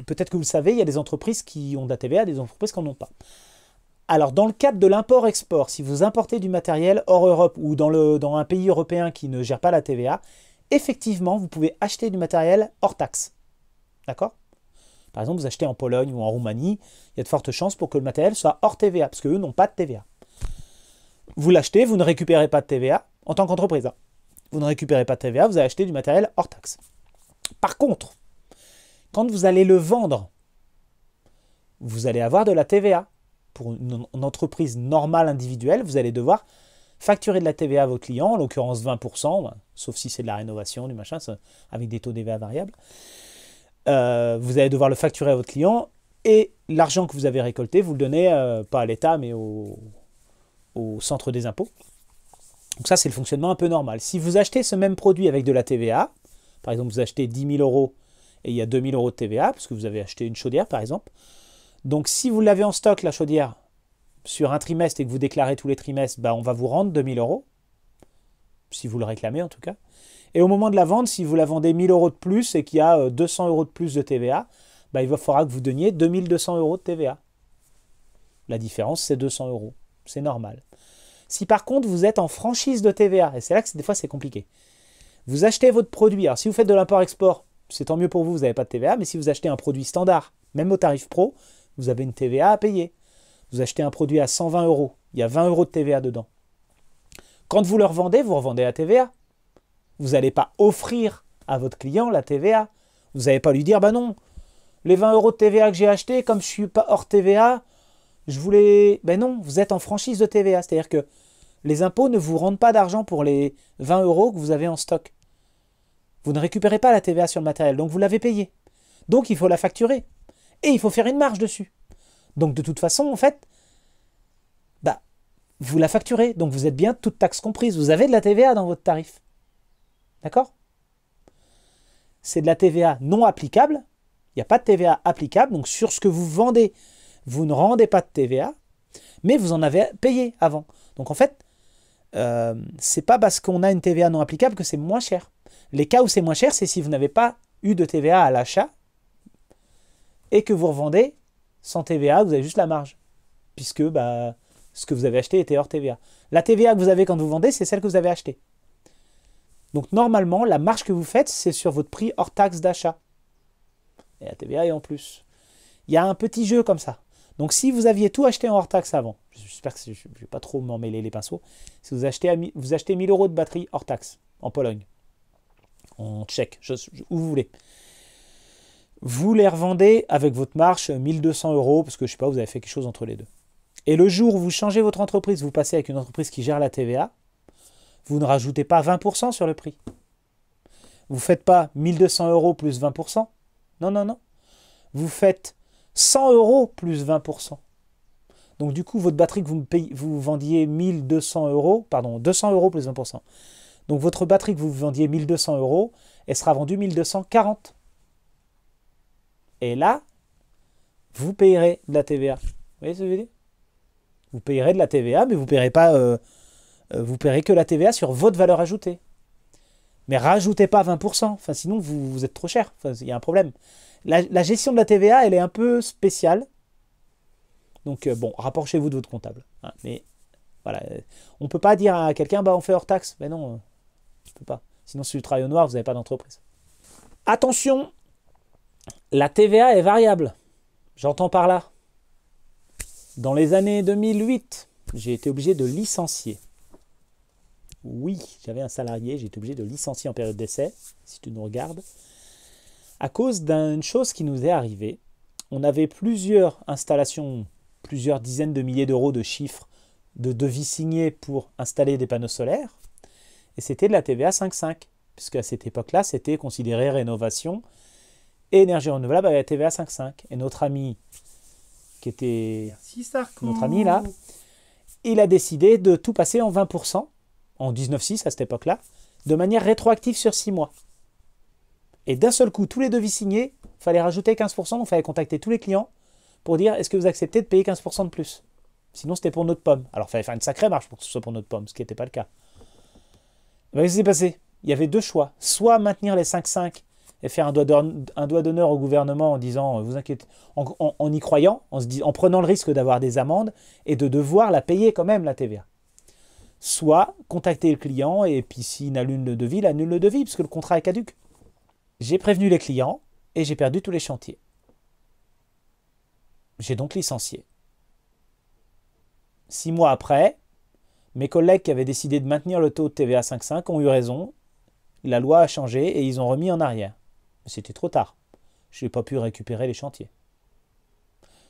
peut-être que vous le savez, il y a des entreprises qui ont de la TVA, des entreprises qui n'en ont pas. Alors, dans le cadre de l'import-export, si vous importez du matériel hors Europe ou dans, un pays européen qui ne gère pas la TVA, effectivement, vous pouvez acheter du matériel hors taxe. D'accord Par exemple, vous achetez en Pologne ou en Roumanie, il y a de fortes chances pour que le matériel soit hors TVA, parce qu'eux n'ont pas de TVA. Vous l'achetez, vous ne récupérez pas de TVA en tant qu'entreprise. Hein. Vous ne récupérez pas de TVA, vous avez acheté du matériel hors taxe. Par contre, quand vous allez le vendre, vous allez avoir de la TVA. Pour une, entreprise normale individuelle, vous allez devoir facturer de la TVA à votre client, en l'occurrence 20%, ben, sauf si c'est de la rénovation, du machin, avec des taux TVA variables. Euh, vous allez devoir le facturer à votre client et l'argent que vous avez récolté, vous le donnez euh, pas à l'État mais au, au, centre des impôts. Donc ça, c'est le fonctionnement un peu normal. Si vous achetez ce même produit avec de la TVA, par exemple, vous achetez 10 000 euros et il y a 2000 euros de TVA, parce que vous avez acheté une chaudière par exemple. Donc si vous l'avez en stock, la chaudière, sur un trimestre et que vous déclarez tous les trimestres, bah, on va vous rendre 2000 euros, si vous le réclamez en tout cas. Et au moment de la vente, si vous la vendez 1000 euros de plus et qu'il y a 200 euh, euros de plus de TVA, bah, il faudra que vous donniez 2200 euros de TVA. La différence, c'est 200 euros. C'est normal. Si par contre, vous êtes en franchise de TVA, et c'est là que des fois c'est compliqué, vous achetez votre produit. Alors si vous faites de l'import-export, c'est tant mieux pour vous, vous n'avez pas de TVA, mais si vous achetez un produit standard, même au tarif pro, vous avez une TVA à payer. Vous achetez un produit à 120 euros, il y a 20 euros de TVA dedans. Quand vous le revendez, vous revendez la TVA. Vous n'allez pas offrir à votre client la TVA. Vous n'allez pas lui dire, ben non, les 20 euros de TVA que j'ai acheté, comme je suis pas hors TVA, je voulais... Ben non, vous êtes en franchise de TVA. C'est-à-dire que les impôts ne vous rendent pas d'argent pour les 20 euros que vous avez en stock. Vous ne récupérez pas la TVA sur le matériel, donc vous l'avez payé. Donc il faut la facturer. Et il faut faire une marge dessus. Donc de toute façon, en fait, bah, vous la facturez. Donc vous êtes bien toute taxe comprise. Vous avez de la TVA dans votre tarif. D'accord C'est de la TVA non applicable. Il n'y a pas de TVA applicable. Donc sur ce que vous vendez, vous ne rendez pas de TVA. Mais vous en avez payé avant. Donc en fait, ce euh, c'est pas parce qu'on a une TVA non applicable que c'est moins cher. Les cas où c'est moins cher, c'est si vous n'avez pas eu de TVA à l'achat et que vous revendez sans TVA, vous avez juste la marge. Puisque bah, ce que vous avez acheté était hors TVA. La TVA que vous avez quand vous vendez, c'est celle que vous avez achetée. Donc normalement, la marge que vous faites, c'est sur votre prix hors taxe d'achat. Et la TVA est en plus. Il y a un petit jeu comme ça. Donc si vous aviez tout acheté en hors taxe avant, j'espère que je ne vais pas trop m'emmêler les pinceaux, si vous achetez, vous achetez 1000 euros de batterie hors taxe en Pologne, on check où vous voulez. Vous les revendez avec votre marche 1200 euros, parce que je sais pas, vous avez fait quelque chose entre les deux. Et le jour où vous changez votre entreprise, vous passez avec une entreprise qui gère la TVA, vous ne rajoutez pas 20% sur le prix. Vous faites pas 1200 euros plus 20%. Non, non, non. Vous faites 100 euros plus 20%. Donc du coup, votre batterie que vous, vous vendiez 1200 euros, pardon, 200 euros plus 20%. Donc votre batterie que vous vendiez 1200 euros, elle sera vendue 1240. Et là, vous payerez de la TVA. Vous voyez ce que je veux dire Vous payerez de la TVA, mais vous payerez pas, euh, euh, vous payerez que la TVA sur votre valeur ajoutée. Mais rajoutez pas 20%, enfin, sinon vous, êtes trop cher, il y a un problème. La, gestion de la TVA, elle est un peu spéciale. Donc euh, bon, rapprochez-vous de votre comptable. Hein. mais voilà, on ne peut pas dire à quelqu'un, bah on fait hors taxe. Mais non, peux pas. Sinon, si tu travail au noir, vous n'avez pas d'entreprise. Attention, la TVA est variable. J'entends par là. Dans les années 2008, j'ai été obligé de licencier. Oui, j'avais un salarié, j'ai été obligé de licencier en période d'essai, si tu nous regardes, à cause d'une chose qui nous est arrivée. On avait plusieurs installations, plusieurs dizaines de milliers d'euros de chiffres de devis signés pour installer des panneaux solaires. Et c'était de la TVA 5,5, puisque à cette époque-là, c'était considéré rénovation et énergie renouvelable avec la TVA 5,5. Et notre ami, qui était notre ami là, il a décidé de tout passer en 20%, en 19,6 à cette époque-là, de manière rétroactive sur 6 mois. Et d'un seul coup, tous les devis signés, il fallait rajouter 15%, donc il fallait contacter tous les clients pour dire est-ce que vous acceptez de payer 15% de plus Sinon, c'était pour notre pomme. Alors, il fallait faire une sacrée marche pour que ce soit pour notre pomme, ce qui n'était pas le cas. Eh ben, qu'est-ce qui s'est passé Il y avait deux choix. Soit maintenir les 5-5 et faire un doigt d'honneur au gouvernement en disant, euh, vous inquiétez, en, y croyant, en, prenant le risque d'avoir des amendes et de devoir la payer quand même, la TVA. Soit contacter le client et puis s'il l'une le devis, il annule le devis, puisque le contrat est caduque. J'ai prévenu les clients et j'ai perdu tous les chantiers. J'ai donc licencié. Six mois après, mes collègues qui avaient décidé de maintenir le taux de TVA 5,5 ont eu raison. La loi a changé et ils ont remis en arrière. Mais c'était trop tard. Je n'ai pas pu récupérer les chantiers.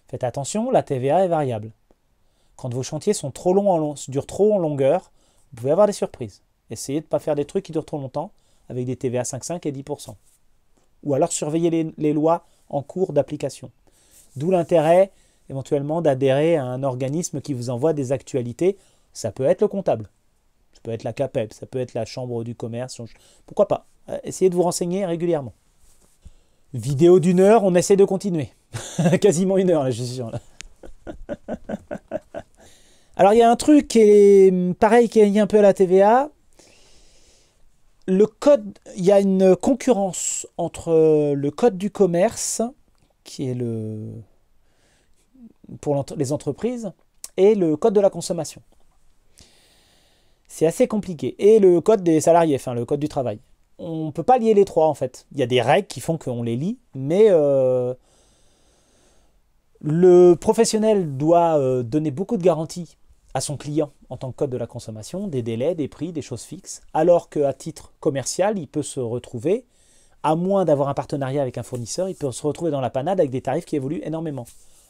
Faites attention, la TVA est variable. Quand vos chantiers sont trop longs en long, durent trop en longueur, vous pouvez avoir des surprises. Essayez de ne pas faire des trucs qui durent trop longtemps avec des TVA 5,5 et 10%. Ou alors surveillez les lois en cours d'application. D'où l'intérêt éventuellement d'adhérer à un organisme qui vous envoie des actualités ça peut être le comptable, ça peut être la CAPEP, ça peut être la chambre du commerce, pourquoi pas. Euh, essayez de vous renseigner régulièrement. Vidéo d'une heure, on essaie de continuer. Quasiment une heure, là, je suis sûr. Alors il y a un truc qui est hum, pareil qui est lié un peu à la TVA. Le code, il y a une concurrence entre euh, le code du commerce, qui est le pour les entreprises, et le code de la consommation. C'est assez compliqué. Et le code des salariés, enfin le code du travail. On ne peut pas lier les trois en fait. Il y a des règles qui font qu'on les lie, mais euh, le professionnel doit euh, donner beaucoup de garanties à son client en tant que code de la consommation, des délais, des prix, des choses fixes, alors qu'à titre commercial, il peut se retrouver, à moins d'avoir un partenariat avec un fournisseur, il peut se retrouver dans la panade avec des tarifs qui évoluent énormément.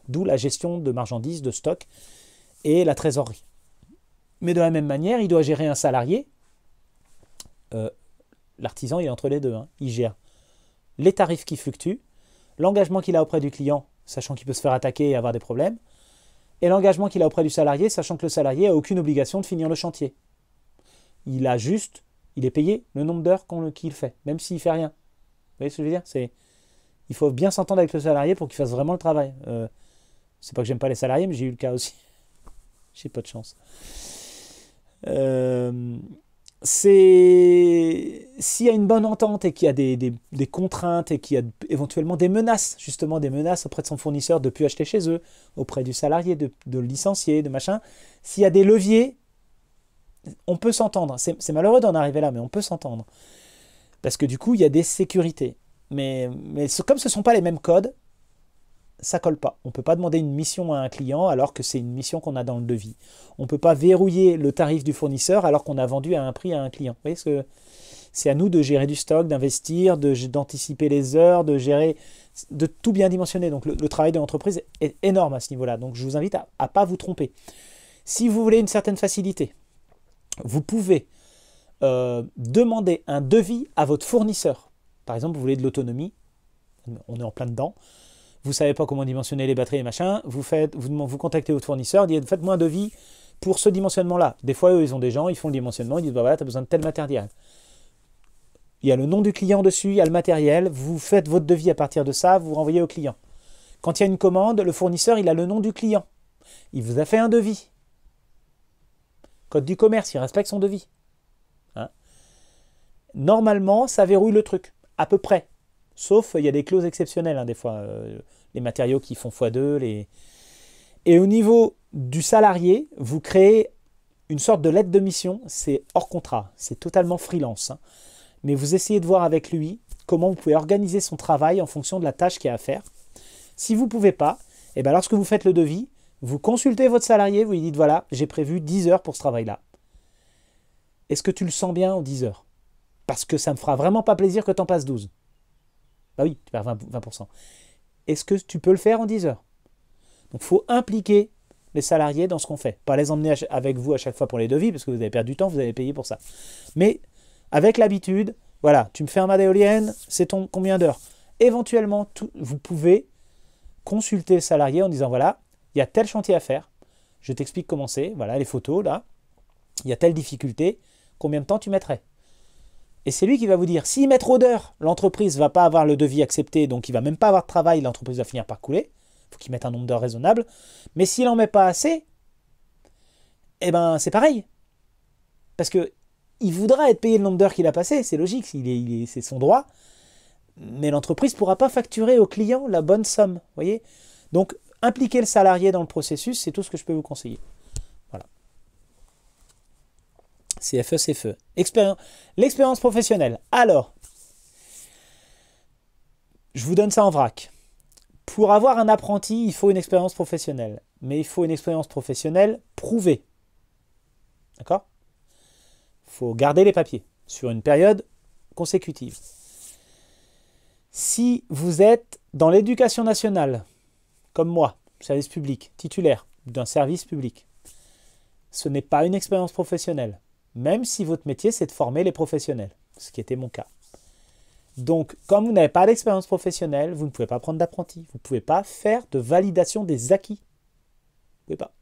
D'où la gestion de marchandises, de stock et la trésorerie. Mais de la même manière, il doit gérer un salarié. Euh, l'artisan, est entre les deux. Hein. Il gère les tarifs qui fluctuent, l'engagement qu'il a auprès du client, sachant qu'il peut se faire attaquer et avoir des problèmes, et l'engagement qu'il a auprès du salarié, sachant que le salarié n'a aucune obligation de finir le chantier. Il a juste, il est payé le nombre d'heures qu'il fait, même s'il ne fait rien. Vous voyez ce que je veux dire Il faut bien s'entendre avec le salarié pour qu'il fasse vraiment le travail. Euh, c'est pas que j'aime pas les salariés, mais j'ai eu le cas aussi. j'ai pas de chance. Euh, c'est s'il y a une bonne entente et qu'il y a des, contraintes et qu'il y a éventuellement des menaces, justement des menaces auprès de son fournisseur de plus acheter chez eux, auprès du salarié de, de licencier, de machin, s'il y a des leviers, on peut s'entendre. C'est malheureux d'en arriver là, mais on peut s'entendre. Parce que du coup, il y a des sécurités. Mais, mais comme ce ne sont pas les mêmes codes, ça colle pas. On ne peut pas demander une mission à un client alors que c'est une mission qu'on a dans le devis. On ne peut pas verrouiller le tarif du fournisseur alors qu'on a vendu à un prix à un client. Vous voyez ce que c'est à nous de gérer du stock, d'investir, d'anticiper les heures, de gérer, de tout bien dimensionner. Donc le, travail de l'entreprise est énorme à ce niveau-là. Donc je vous invite à ne pas vous tromper. Si vous voulez une certaine facilité, vous pouvez euh, demander un devis à votre fournisseur. Par exemple, vous voulez de l'autonomie, on est en plein dedans vous savez pas comment dimensionner les batteries et machin, vous, faites, vous, vous contactez votre fournisseur, dites faites-moi un devis pour ce dimensionnement-là. Des fois, eux, ils ont des gens, ils font le dimensionnement, ils disent bah voilà, tu as besoin de tel matériel. Il y a le nom du client dessus, il y a le matériel, vous faites votre devis à partir de ça, vous renvoyez au client. Quand il y a une commande, le fournisseur, il a le nom du client. Il vous a fait un devis. Code du commerce, il respecte son devis. Hein. Normalement, ça verrouille le truc, à peu près. Sauf, il y a des clauses exceptionnelles, hein, des fois. Euh, les matériaux qui font x2. Les... Et au niveau du salarié, vous créez une sorte de lettre de mission, c'est hors contrat, c'est totalement freelance. Hein. Mais vous essayez de voir avec lui comment vous pouvez organiser son travail en fonction de la tâche qu'il y a à faire. Si vous ne pouvez pas, et eh bien lorsque vous faites le devis, vous consultez votre salarié, vous lui dites voilà, j'ai prévu 10 heures pour ce travail-là. Est-ce que tu le sens bien en 10 heures Parce que ça ne me fera vraiment pas plaisir que tu en passes 12. Bah oui, tu perds 20%. Est-ce que tu peux le faire en 10 heures Donc, il faut impliquer les salariés dans ce qu'on fait. Pas les emmener avec vous à chaque fois pour les devis, parce que vous avez perdu du temps, vous avez payé pour ça. Mais avec l'habitude, voilà, tu me fais un mât c'est ton combien d'heures Éventuellement, vous pouvez consulter le salarié en disant voilà, il y a tel chantier à faire, je t'explique comment c'est, voilà les photos là, il y a telle difficulté, combien de temps tu mettrais et c'est lui qui va vous dire, s'il met trop d'heures, l'entreprise ne va pas avoir le devis accepté, donc il ne va même pas avoir de travail, l'entreprise va finir par couler. il faut qu'il mette un nombre d'heures raisonnable. Mais s'il n'en met pas assez, eh ben c'est pareil. Parce que il voudra être payé le nombre d'heures qu'il a passé, c'est logique, c'est son droit. Mais l'entreprise ne pourra pas facturer au client la bonne somme, voyez Donc impliquer le salarié dans le processus, c'est tout ce que je peux vous conseiller. CFE, CFE. L'expérience professionnelle. Alors, je vous donne ça en vrac. Pour avoir un apprenti, il faut une expérience professionnelle. Mais il faut une expérience professionnelle prouvée. D'accord Il faut garder les papiers sur une période consécutive. Si vous êtes dans l'éducation nationale, comme moi, service public, titulaire d'un service public, ce n'est pas une expérience professionnelle même si votre métier, c'est de former les professionnels, ce qui était mon cas. Donc, comme vous n'avez pas d'expérience professionnelle, vous ne pouvez pas prendre d'apprenti. Vous ne pouvez pas faire de validation des acquis. Vous ne pouvez pas.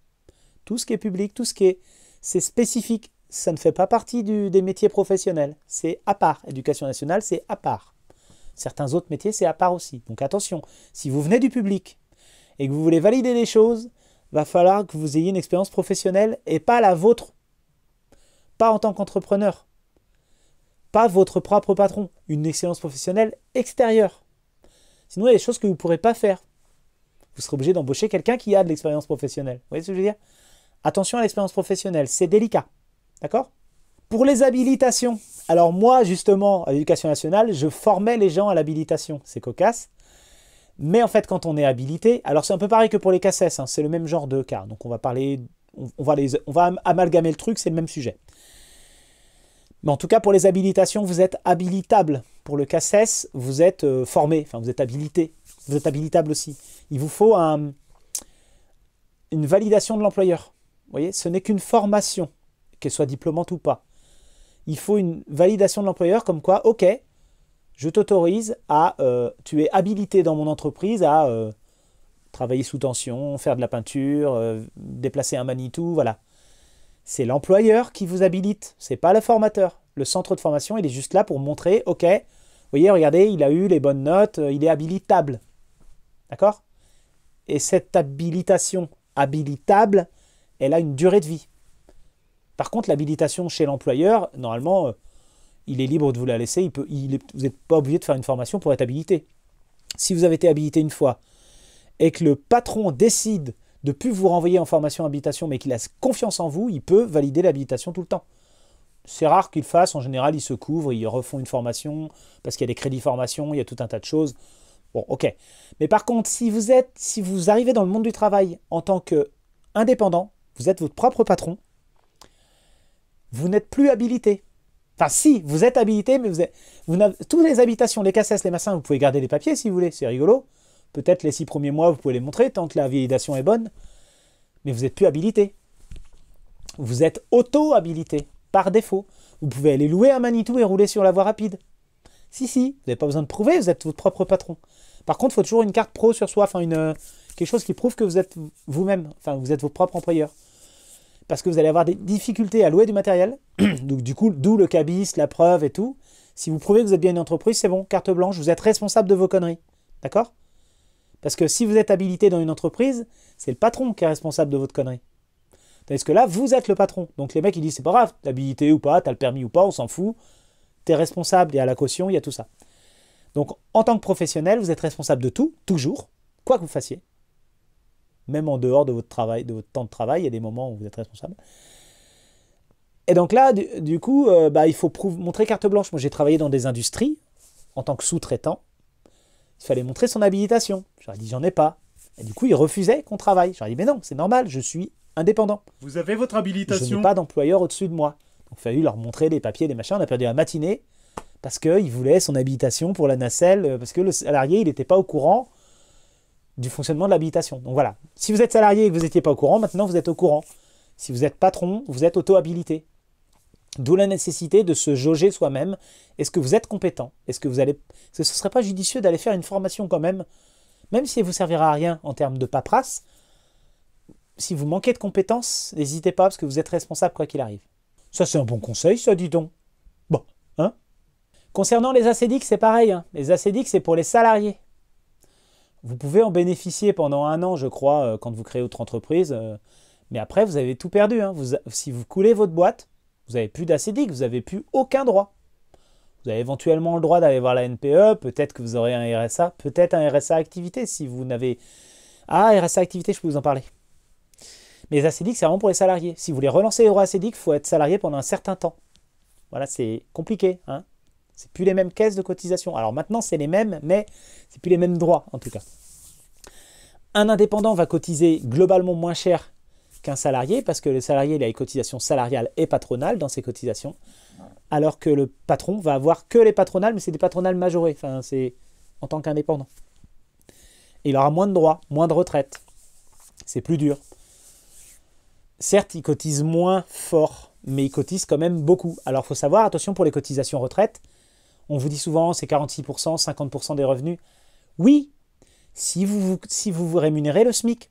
Tout ce qui est public, tout ce qui est... C'est spécifique. Ça ne fait pas partie des métiers professionnels. C'est à part. Éducation nationale, c'est à part. Certains autres métiers, c'est à part aussi. Donc attention, si vous venez du public et que vous voulez valider des choses, va falloir que vous ayez une expérience professionnelle et pas la vôtre pas en tant qu'entrepreneur, pas votre propre patron, une excellence professionnelle extérieure. Sinon, il y a des choses que vous ne pourrez pas faire. Vous serez obligé d'embaucher quelqu'un qui a de l'expérience professionnelle. Vous voyez ce que je veux dire Attention à l'expérience professionnelle, c'est délicat. D'accord Pour les habilitations, alors moi justement, à l'éducation nationale, je formais les gens à l'habilitation. C'est cocasse. Mais en fait, quand on est habilité, alors c'est un peu pareil que pour les CASS, hein, c'est le même genre de cas. Donc on va parler, va, les, on va amalgamer le truc, c'est le même sujet. Mais en tout cas, pour les habilitations, vous êtes habilitable. Pour le CACES, vous êtes euh, formé, enfin vous êtes habilité. Vous êtes habilitable aussi. Il vous faut un, une validation de l'employeur. Vous voyez, ce n'est qu'une formation, qu'elle soit diplômante ou pas. Il faut une validation de l'employeur comme quoi, ok, je t'autorise à, euh, tu es habilité dans mon entreprise à euh, travailler sous tension, faire de la peinture, déplacer un Manitou, voilà c'est l'employeur qui vous habilite, c'est pas le formateur. Le centre de formation, il est juste là pour montrer, ok, vous voyez, regardez, il a eu les bonnes notes, euh, il est habilitable. D'accord Et cette habilitation habilitable, elle a une durée de vie. Par contre, l'habilitation chez l'employeur, normalement, euh, il est libre de vous la laisser, il peut, vous n'êtes pas obligé de faire une formation pour être habilité. Si vous avez été habilité une fois et que le patron décide de plus vous renvoyer en formation habitation, mais qu'il a confiance en vous, il peut valider l'habitation tout le temps. C'est rare qu'il fasse, en général, il se couvre, il refont une formation, parce qu'il y a des crédits formation, il y a tout un tas de choses. Bon, ok. Mais par contre, si vous êtes, si vous arrivez dans le monde du travail en tant qu'indépendant, vous êtes votre propre patron, vous n'êtes plus habilité. Enfin, si, vous êtes habilité, mais vous, êtes, vous n'avez toutes les habitations, les cassettes, les massins, vous pouvez garder les papiers si vous voulez, c'est rigolo. Peut-être les six premiers mois, vous pouvez les montrer tant que la validation est bonne, mais vous n'êtes plus habilité. Vous êtes auto-habilité, par défaut. Vous pouvez aller louer à Manitou et rouler sur la voie rapide. Si, si, vous n'avez pas besoin de prouver, vous êtes votre propre patron. Par contre, il faut toujours une carte pro sur soi, enfin une, euh, quelque chose qui prouve que vous êtes vous-même, enfin vous êtes vos propres employeur. Parce que vous allez avoir des difficultés à louer du matériel, donc du coup, d'où le cabis, la preuve et tout. Si vous prouvez que vous êtes bien une entreprise, c'est bon, carte blanche, vous êtes responsable de vos conneries. D'accord parce que si vous êtes habilité dans une entreprise, c'est le patron qui est responsable de votre connerie. Parce que là, vous êtes le patron. Donc les mecs, ils disent, c'est pas grave, habilité ou pas, t'as le permis ou pas, on s'en fout. T'es responsable, il y a la caution, il y a tout ça. Donc en tant que professionnel, vous êtes responsable de tout, toujours, quoi que vous fassiez. Même en dehors de votre travail, de votre temps de travail, il y a des moments où vous êtes responsable. Et donc là, du, coup, euh, bah, il faut montrer carte blanche. Moi, j'ai travaillé dans des industries en tant que sous-traitant il fallait montrer son habilitation. J'aurais dit, j'en ai pas. Et du coup, il refusait qu'on travaille. J'aurais dit, mais non, c'est normal, je suis indépendant. Vous avez votre habilitation. Je n'ai pas d'employeur au-dessus de moi. Donc, il fallait leur montrer des papiers, des machins. On a perdu la matinée parce qu'il voulait son habilitation pour la nacelle, euh, parce que le salarié, il n'était pas au courant du fonctionnement de l'habilitation. Donc voilà, si vous êtes salarié et que vous n'étiez pas au courant, maintenant vous êtes au courant. Si vous êtes patron, vous êtes auto-habilité. D'où la nécessité de se jauger soi-même. Est-ce que vous êtes compétent Est-ce que vous allez... ce ne serait pas judicieux d'aller faire une formation quand même, même si elle vous servira à rien en termes de paperasse Si vous manquez de compétences, n'hésitez pas parce que vous êtes responsable quoi qu'il arrive. Ça c'est un bon conseil, ça dis donc. Bon, hein Concernant les ACDIC, c'est pareil. Hein. les ACDIC, c'est pour les salariés. Vous pouvez en bénéficier pendant un an, je crois, euh, quand vous créez votre entreprise. Euh, mais après, vous avez tout perdu. Hein. si vous coulez votre boîte, vous n'avez plus d'ACDIC, vous n'avez plus aucun droit. Vous avez éventuellement le droit d'aller voir la NPE, peut-être que vous aurez un RSA, peut-être un RSA activité si vous n'avez... Ah, RSA activité, je peux vous en parler. Mais les acédiques, c'est vraiment pour les salariés. Si vous voulez relancer les droits il faut être salarié pendant un certain temps. Voilà, c'est compliqué. ne hein. c'est plus les mêmes caisses de cotisation. Alors maintenant, c'est les mêmes, mais c'est plus les mêmes droits, en tout cas. Un indépendant va cotiser globalement moins cher qu'un salarié, parce que le salarié il a les cotisations salariales et patronales dans ses cotisations, alors que le patron va avoir que les patronales, mais c'est des patronales majorées, enfin, c'est en tant qu'indépendant. Il aura moins de droits, moins de retraite. C'est plus dur. Certes, il cotise moins fort, mais il cotise quand même beaucoup. Alors il faut savoir, attention pour les cotisations retraite, on vous dit souvent c'est 46%, 50% des revenus. Oui, si vous, si vous vous rémunérez le SMIC,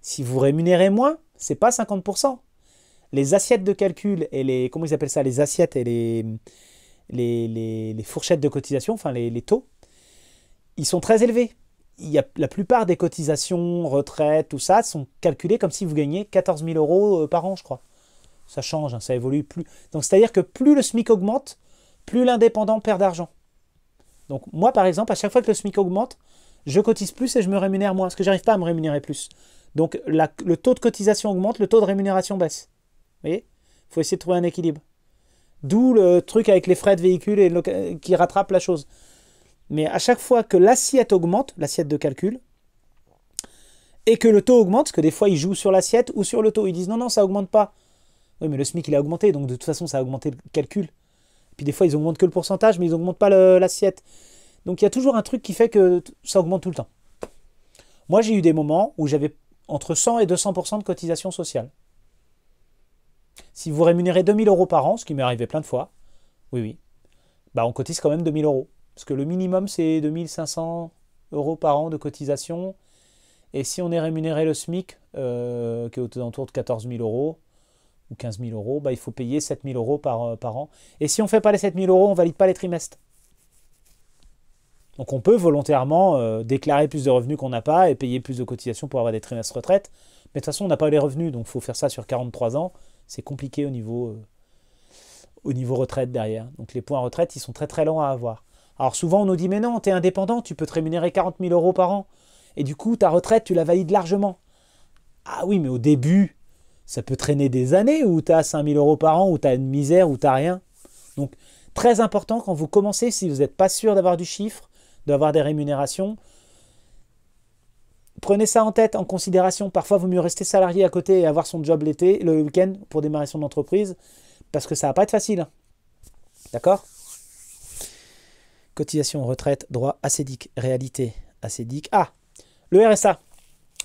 si vous rémunérez moins, c'est pas 50%. Les assiettes de calcul et les comment ils appellent ça les assiettes et les les, les, fourchettes de cotisation, enfin les, taux, ils sont très élevés. Il la plupart des cotisations, retraites, tout ça, sont calculées comme si vous gagnez 14 000 euros euh, par an, je crois. Ça change, hein, ça évolue plus. Donc c'est-à-dire que plus le SMIC augmente, plus l'indépendant perd d'argent. Donc moi, par exemple, à chaque fois que le SMIC augmente, je cotise plus et je me rémunère moins, parce que j'arrive pas à me rémunérer plus. Donc le taux de cotisation augmente, le taux de rémunération baisse. Vous voyez Il faut essayer de trouver un équilibre. D'où le truc avec les frais de véhicule et qui rattrape la chose. Mais à chaque fois que l'assiette augmente, l'assiette de calcul, et que le taux augmente, parce que des fois ils jouent sur l'assiette ou sur le taux, ils disent non, non, ça augmente pas. Oui, mais le SMIC il a augmenté, donc de toute façon ça a augmenté le calcul. Puis des fois ils augmentent que le pourcentage, mais ils n'augmentent pas l'assiette. Donc il y a toujours un truc qui fait que ça augmente tout le temps. Moi j'ai eu des moments où j'avais entre 100 et 200 de cotisation sociale. Si vous rémunérez 2000 euros par an, ce qui m'est arrivé plein de fois, oui, oui, bah on cotise quand même 2000 euros. Parce que le minimum, c'est 2500 euros par an de cotisation. Et si on est rémunéré le SMIC, euh, qui est autour de 14 000 euros ou 15 000 euros, bah, il faut payer 7 000 euros par, euh, par an. Et si on ne fait pas les 7 000 euros, on ne valide pas les trimestres. Donc on peut volontairement euh, déclarer plus de revenus qu'on n'a pas et payer plus de cotisations pour avoir des trimestres retraite. Mais de toute façon, on n'a pas les revenus, donc il faut faire ça sur 43 ans. C'est compliqué au niveau, euh, au niveau retraite derrière. Donc les points retraite, ils sont très très lents à avoir. Alors souvent, on nous dit, mais non, tu es indépendant, tu peux te rémunérer 40 000 euros par an. Et du coup, ta retraite, tu la valides largement. Ah oui, mais au début, ça peut traîner des années où tu as 5 000 euros par an, où tu as une misère, où tu n'as rien. Donc, très important quand vous commencez, si vous n'êtes pas sûr d'avoir du chiffre, d'avoir des rémunérations. Prenez ça en tête, en considération. Parfois, vaut mieux rester salarié à côté et avoir son job l'été, le week-end, pour démarrer son entreprise, parce que ça va pas être facile. D'accord Cotisation retraite, droit acédique, réalité acédique. Ah, le RSA.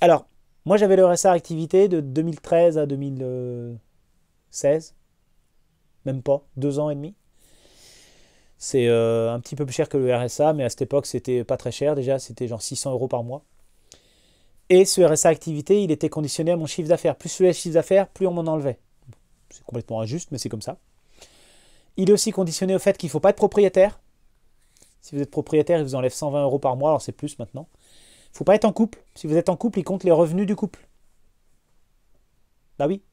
Alors, moi j'avais le RSA activité de 2013 à 2016, euh, même pas, deux ans et demi. C'est euh, un petit peu plus cher que le RSA, mais à cette époque, c'était pas très cher déjà, c'était genre 600 euros par mois. Et ce RSA activité, il était conditionné à mon chiffre d'affaires. Plus je le chiffre d'affaires, plus on m'en enlevait. C'est complètement injuste, mais c'est comme ça. Il est aussi conditionné au fait qu'il ne faut pas être propriétaire. Si vous êtes propriétaire, il vous enlève 120 euros par mois, alors c'est plus maintenant. Il ne faut pas être en couple. Si vous êtes en couple, il compte les revenus du couple. Bah oui,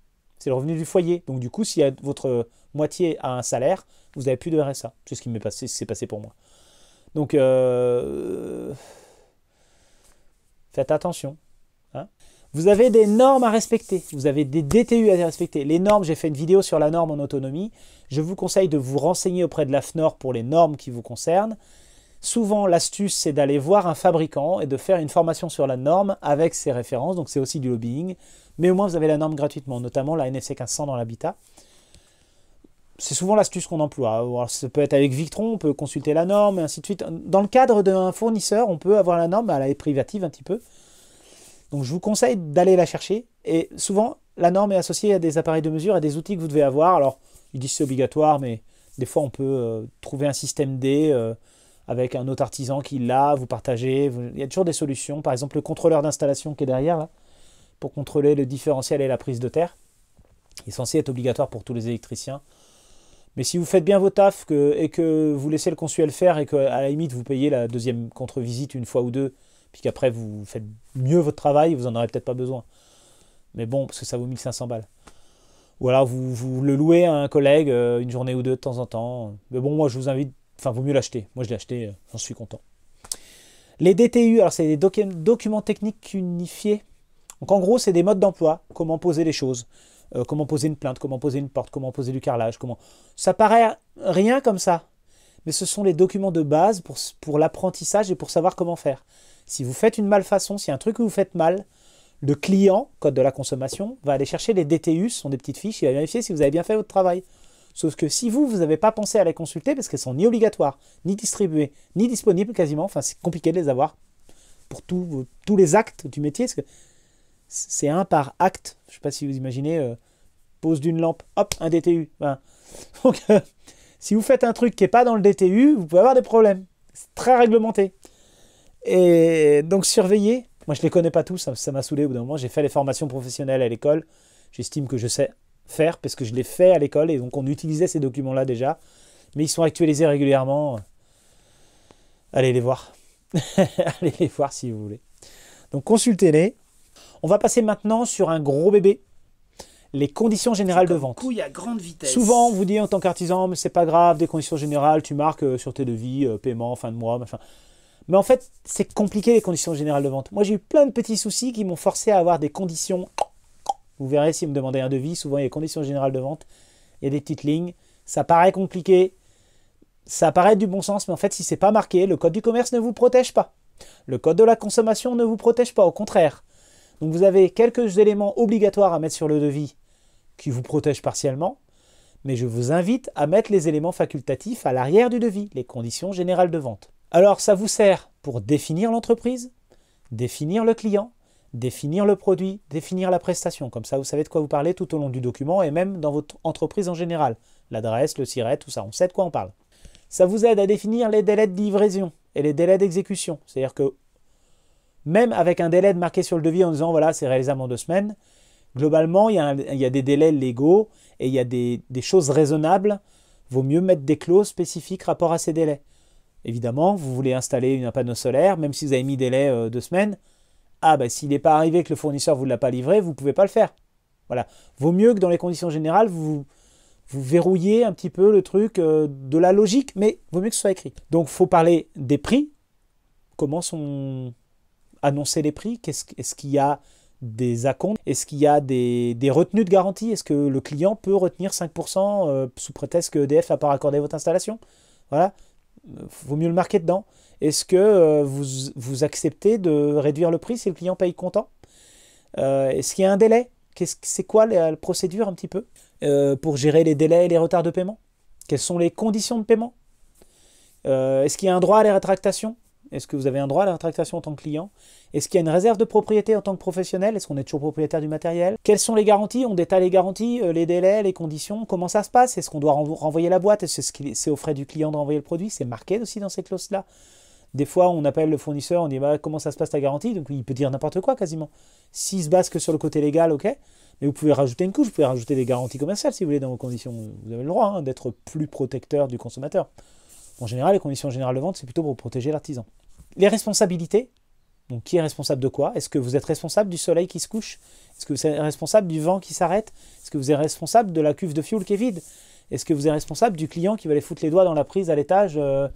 c'est le revenu du foyer. Donc du coup, si votre moitié a un salaire, vous n'avez plus de RSA. C'est ce qui m'est passé, s'est passé pour moi. Donc euh, faites attention. Hein. vous avez des normes à respecter, vous avez des DTU à respecter. Les normes, j'ai fait une vidéo sur la norme en autonomie. Je vous conseille de vous renseigner auprès de l'AFNOR pour les normes qui vous concernent. Souvent, l'astuce, c'est d'aller voir un fabricant et de faire une formation sur la norme avec ses références. Donc, c'est aussi du lobbying. Mais au moins, vous avez la norme gratuitement, notamment la NFC 1500 dans l'habitat. C'est souvent l'astuce qu'on emploie. ça peut être avec Victron, on peut consulter la norme, et ainsi de suite. Dans le cadre d'un fournisseur, on peut avoir la norme, bah, elle est privative un petit peu. Donc je vous conseille d'aller la chercher. Et souvent, la norme est associée à des appareils de mesure, à des outils que vous devez avoir. Alors, ils disent c'est obligatoire, mais des fois, on peut euh, trouver un système D euh, avec un autre artisan qui l'a, vous partagez. Il y a toujours des solutions. Par exemple, le contrôleur d'installation qui est derrière, là, pour contrôler le différentiel et la prise de terre. Il est censé être obligatoire pour tous les électriciens. Mais si vous faites bien vos tafs et que vous laissez le consuel faire et qu'à la limite vous payez la deuxième contre-visite une fois ou deux, puis qu'après vous faites mieux votre travail, vous n'en aurez peut-être pas besoin. Mais bon, parce que ça vaut 1500 balles. Ou alors vous, le louez à un collègue euh, une journée ou deux de temps en temps. Mais bon, moi je vous invite, enfin vaut mieux l'acheter. Moi je l'ai acheté, euh, j'en suis content. Les DTU, alors c'est des documents techniques unifiés. Donc en gros, c'est des modes d'emploi, comment poser les choses, euh, comment poser une plainte, comment poser une porte, comment poser du carrelage, comment... Ça paraît rien comme ça, mais ce sont les documents de base pour, l'apprentissage et pour savoir comment faire. Si vous faites une malfaçon, si y a un truc que vous faites mal, le client, code de la consommation, va aller chercher les DTU, ce sont des petites fiches, il va vérifier si vous avez bien fait votre travail. Sauf que si vous, vous n'avez pas pensé à les consulter, parce qu'elles sont ni obligatoires, ni distribuées, ni disponibles quasiment, enfin c'est compliqué de les avoir pour tous les actes du métier, parce que c'est un par acte. Je ne sais pas si vous imaginez, euh, pose d'une lampe, hop, un DTU. Donc, euh, si vous faites un truc qui n'est pas dans le DTU, vous pouvez avoir des problèmes. C'est très réglementé. Et donc, surveillez. Moi, je ne les connais pas tous, hein, ça m'a saoulé au bout d'un moment. J'ai fait les formations professionnelles à l'école. J'estime que je sais faire parce que je l'ai fait à l'école et donc on utilisait ces documents-là déjà. Mais ils sont actualisés régulièrement. Allez les voir. Allez les voir si vous voulez. Donc consultez-les. On va passer maintenant sur un gros bébé, les conditions générales de vente. grande vitesse. Souvent, on vous dit en tant qu'artisan, mais c'est pas grave, des conditions générales, tu marques euh, sur tes devis, euh, paiement, fin de mois, Mais en fait, c'est compliqué les conditions générales de vente. Moi, j'ai eu plein de petits soucis qui m'ont forcé à avoir des conditions. Vous verrez si vous me demandez un devis, souvent il y a des conditions générales de vente, il y a des petites lignes. Ça paraît compliqué, ça paraît du bon sens, mais en fait, si c'est pas marqué, le code du commerce ne vous protège pas. Le code de la consommation ne vous protège pas, au contraire. Donc vous avez quelques éléments obligatoires à mettre sur le devis qui vous protègent partiellement, mais je vous invite à mettre les éléments facultatifs à l'arrière du devis, les conditions générales de vente. Alors ça vous sert pour définir l'entreprise, définir le client, définir le produit, définir la prestation. Comme ça, vous savez de quoi vous parlez tout au long du document et même dans votre entreprise en général. L'adresse, le siret, tout ça, on sait de quoi on parle. Ça vous aide à définir les délais de livraison et les délais d'exécution. C'est-à-dire que même avec un délai de marqué sur le devis en disant voilà, c'est réalisable en deux semaines, globalement, il y, a il y a, des délais légaux et il y a des, des choses raisonnables. Vaut mieux mettre des clauses spécifiques rapport à ces délais. Évidemment, vous voulez installer un panneau solaire, même si vous avez mis délai euh, deux semaines, ah ben s'il n'est pas arrivé que le fournisseur ne vous l'a pas livré, vous ne pouvez pas le faire. Voilà. Vaut mieux que dans les conditions générales, vous, vous verrouillez un petit peu le truc euh, de la logique, mais vaut mieux que ce soit écrit. Donc faut parler des prix, comment sont annoncer les prix Est-ce qu'il y a des acomptes Est-ce qu'il y a des, retenues de garantie Est-ce que le client peut retenir 5% euh, sous prétexte que EDF n'a pas raccordé votre installation Voilà, euh, vaut mieux le marquer dedans. Est-ce que euh, vous, vous, acceptez de réduire le prix si le client paye content Est-ce qu'il y a un délai C'est c'est quoi la, procédure un petit peu pour gérer les délais et les retards de paiement Quelles sont les conditions de paiement Est-ce qu'il y a un droit à la rétractations est-ce que vous avez un droit à la rétractation en tant que client Est-ce qu'il y a une réserve de propriété en tant que professionnel Est-ce qu'on est toujours propriétaire du matériel Quelles sont les garanties On détaille les garanties, euh, les délais, les conditions, comment ça se passe Est-ce qu'on doit renvoyer la boîte Est-ce que c'est au frais du client de renvoyer le produit C'est marqué aussi dans ces clauses-là. Des fois, on appelle le fournisseur, on dit bah, comment ça se passe ta garantie Donc il peut dire n'importe quoi quasiment. S'il se base que sur le côté légal, ok. Mais vous pouvez rajouter une couche, vous pouvez rajouter des garanties commerciales si vous voulez dans vos conditions. Vous avez le droit hein, d'être plus protecteur du consommateur. En général, les conditions générales de vente, c'est plutôt pour protéger l'artisan. Les responsabilités, donc qui est responsable de quoi Est-ce que vous êtes responsable du soleil qui se couche Est-ce que vous êtes responsable du vent qui s'arrête Est-ce que vous êtes responsable de la cuve de fioul qui est vide Est-ce que vous êtes responsable du client qui va aller foutre les doigts dans la prise à l'étage euh,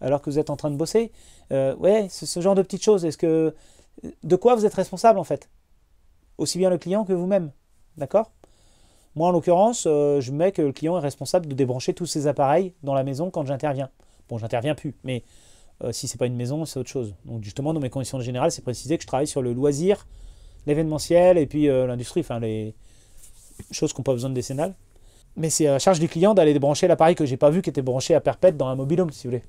alors que vous êtes en train de bosser euh, Ouais, ce genre de petites choses. Est-ce que euh, de quoi vous êtes responsable en fait Aussi bien le client que vous-même, d'accord Moi en l'occurrence, je mets que le client est responsable de débrancher tous ses appareils dans la maison quand j'interviens. Bon, j'interviens plus, mais euh, si c'est pas une maison, c'est autre chose. Donc justement, dans mes conditions générales, c'est précisé que je travaille sur le loisir, l'événementiel et puis euh, l'industrie, enfin les choses qu'on n'ont pas besoin de décennale. Mais c'est à charge du client d'aller débrancher l'appareil que j'ai pas vu qui était branché à perpète dans un home, si vous voulez.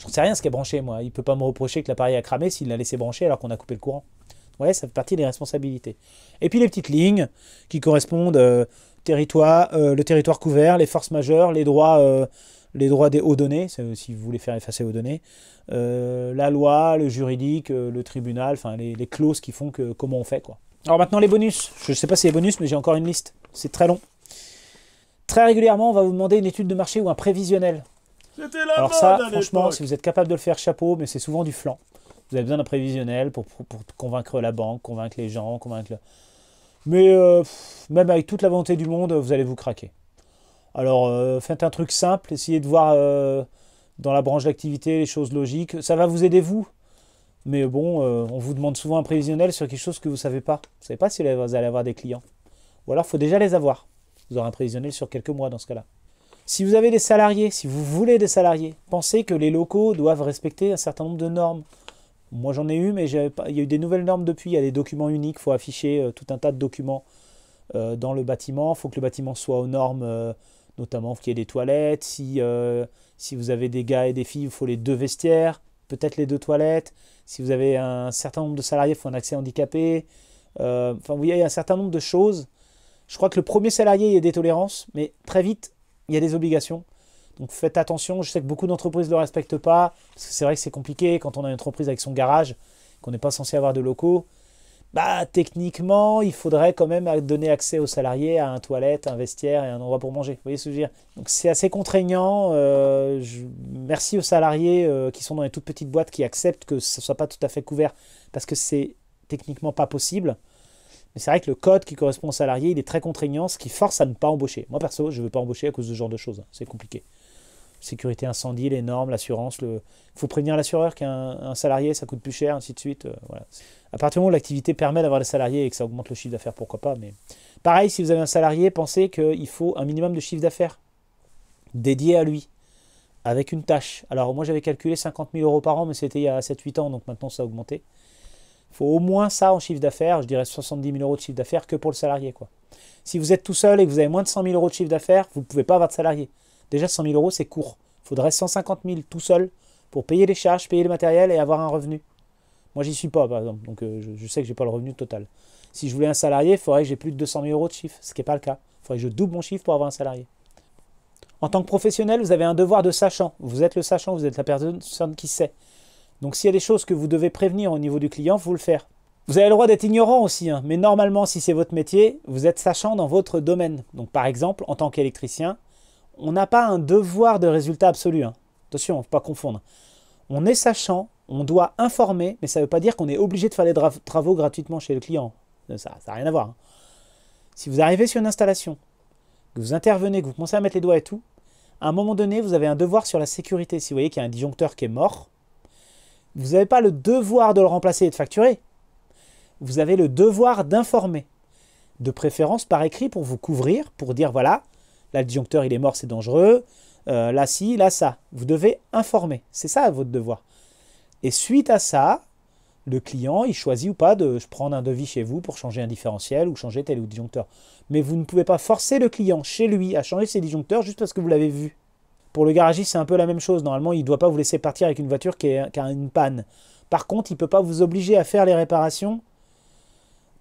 Je ne sais rien ce qui est branché, moi. Il peut pas me reprocher que l'appareil a cramé s'il l'a laissé brancher alors qu'on a coupé le courant. Ouais, ça fait partie des responsabilités. Et puis les petites lignes qui correspondent euh, territoire, le territoire couvert, les forces majeures, les droits les droits des hauts données, euh, si vous voulez faire effacer aux données, euh, la loi, le juridique, euh, le tribunal, enfin les, clauses qui font que comment on fait quoi. Alors maintenant les bonus, je ne sais pas si les bonus, mais j'ai encore une liste, c'est très long. Très régulièrement, on va vous demander une étude de marché ou un prévisionnel. Alors ça, franchement, si vous êtes capable de le faire, chapeau, mais c'est souvent du flanc. Vous avez besoin d'un prévisionnel pour, convaincre la banque, convaincre les gens, convaincre... Mais même avec toute la volonté du monde, vous allez vous craquer. Alors euh, faites un truc simple, essayez de voir euh, dans la branche d'activité les choses logiques. Ça va vous aider vous. Mais bon, euh, on vous demande souvent un prévisionnel sur quelque chose que vous ne savez pas. Vous ne savez pas si vous allez avoir des clients. Ou alors, il faut déjà les avoir. Vous aurez un prévisionnel sur quelques mois dans ce cas-là. Si vous avez des salariés, si vous voulez des salariés, pensez que les locaux doivent respecter un certain nombre de normes. Moi, j'en ai eu, mais il y a eu des nouvelles normes depuis. Il y a des documents uniques, il faut afficher tout un tas de documents dans le bâtiment. Il faut que le bâtiment soit aux normes notamment qu'il y ait des toilettes, euh, si, vous avez des gars et des filles, il faut les deux vestiaires, peut-être les deux toilettes, si vous avez un certain nombre de salariés, il faut un accès handicapé, euh, enfin vous voyez, il y a un certain nombre de choses. Je crois que le premier salarié, il y a des tolérances, mais très vite, il y a des obligations. Donc faites attention, je sais que beaucoup d'entreprises ne le respectent pas, parce que c'est vrai que c'est compliqué quand on a une entreprise avec son garage, qu'on n'est pas censé avoir de locaux bah, techniquement, il faudrait quand même donner accès aux salariés à un toilette, un vestiaire et un endroit pour manger. Vous voyez ce que je veux dire Donc c'est assez contraignant. Euh, je... Merci aux salariés euh, qui sont dans les toutes petites boîtes qui acceptent que ce ne soit pas tout à fait couvert parce que c'est techniquement pas possible. Mais c'est vrai que le code qui correspond aux salariés, il est très contraignant, ce qui force à ne pas embaucher. Moi perso, je veux pas embaucher à cause de ce genre de choses. Hein. C'est compliqué sécurité incendie, les normes, l'assurance. Il le... faut prévenir l'assureur qu'un salarié, ça coûte plus cher, ainsi de suite. Euh, à partir du moment où l'activité permet d'avoir des salariés et que ça augmente le chiffre d'affaires, pourquoi pas. Mais pareil, si vous avez un salarié, pensez qu'il faut un minimum de chiffre d'affaires dédié à lui, avec une tâche. Alors moi, j'avais calculé 50 000 euros par an, mais c'était il y a 7-8 ans, donc maintenant ça a augmenté. Il faut au moins ça en chiffre d'affaires, je dirais 70 000 euros de chiffre d'affaires que pour le salarié. quoi. Si vous êtes tout seul et que vous avez moins de 100 000 euros de chiffre d'affaires, vous ne pouvez pas avoir de salarié. Déjà, 100 000 euros, c'est court. Il faudrait 150 000 tout seul pour payer les charges, payer le matériel et avoir un revenu. Moi, j'y suis pas, par exemple. Donc, euh, je, sais que j'ai pas le revenu total. Si je voulais un salarié, il faudrait que j'ai plus de 200 000 euros de chiffre, ce qui n'est pas le cas. Il faudrait que je double mon chiffre pour avoir un salarié. En tant que professionnel, vous avez un devoir de sachant. Vous êtes le sachant, vous êtes la personne qui sait. Donc, s'il y a des choses que vous devez prévenir au niveau du client, vous le faire. Vous avez le droit d'être ignorant aussi, hein. mais normalement, si c'est votre métier, vous êtes sachant dans votre domaine. Donc, par exemple, en tant qu'électricien, on n'a pas un devoir de résultat absolu. Hein. Attention, ne faut pas confondre. On est sachant, on doit informer, mais ça ne veut pas dire qu'on est obligé de faire des travaux gratuitement chez le client. Euh, ça n'a rien à voir. Hein. Si vous arrivez sur une installation, que vous intervenez, que vous commencez à mettre les doigts et tout, à un moment donné, vous avez un devoir sur la sécurité. Si vous voyez qu'il y a un disjoncteur qui est mort, vous n'avez pas le devoir de le remplacer et de facturer. Vous avez le devoir d'informer. De préférence par écrit pour vous couvrir, pour dire voilà, l'adjoncteur il est mort, c'est dangereux, euh, là si, là ça. Vous devez informer, c'est ça votre devoir. Et suite à ça, le client, il choisit ou pas de prendre un devis chez vous pour changer un différentiel ou changer tel ou disjoncteur. Mais vous ne pouvez pas forcer le client chez lui à changer ses disjoncteurs juste parce que vous l'avez vu. Pour le garagiste, c'est un peu la même chose. Normalement, il ne doit pas vous laisser partir avec une voiture qui, qui a une panne. Par contre, il ne peut pas vous obliger à faire les réparations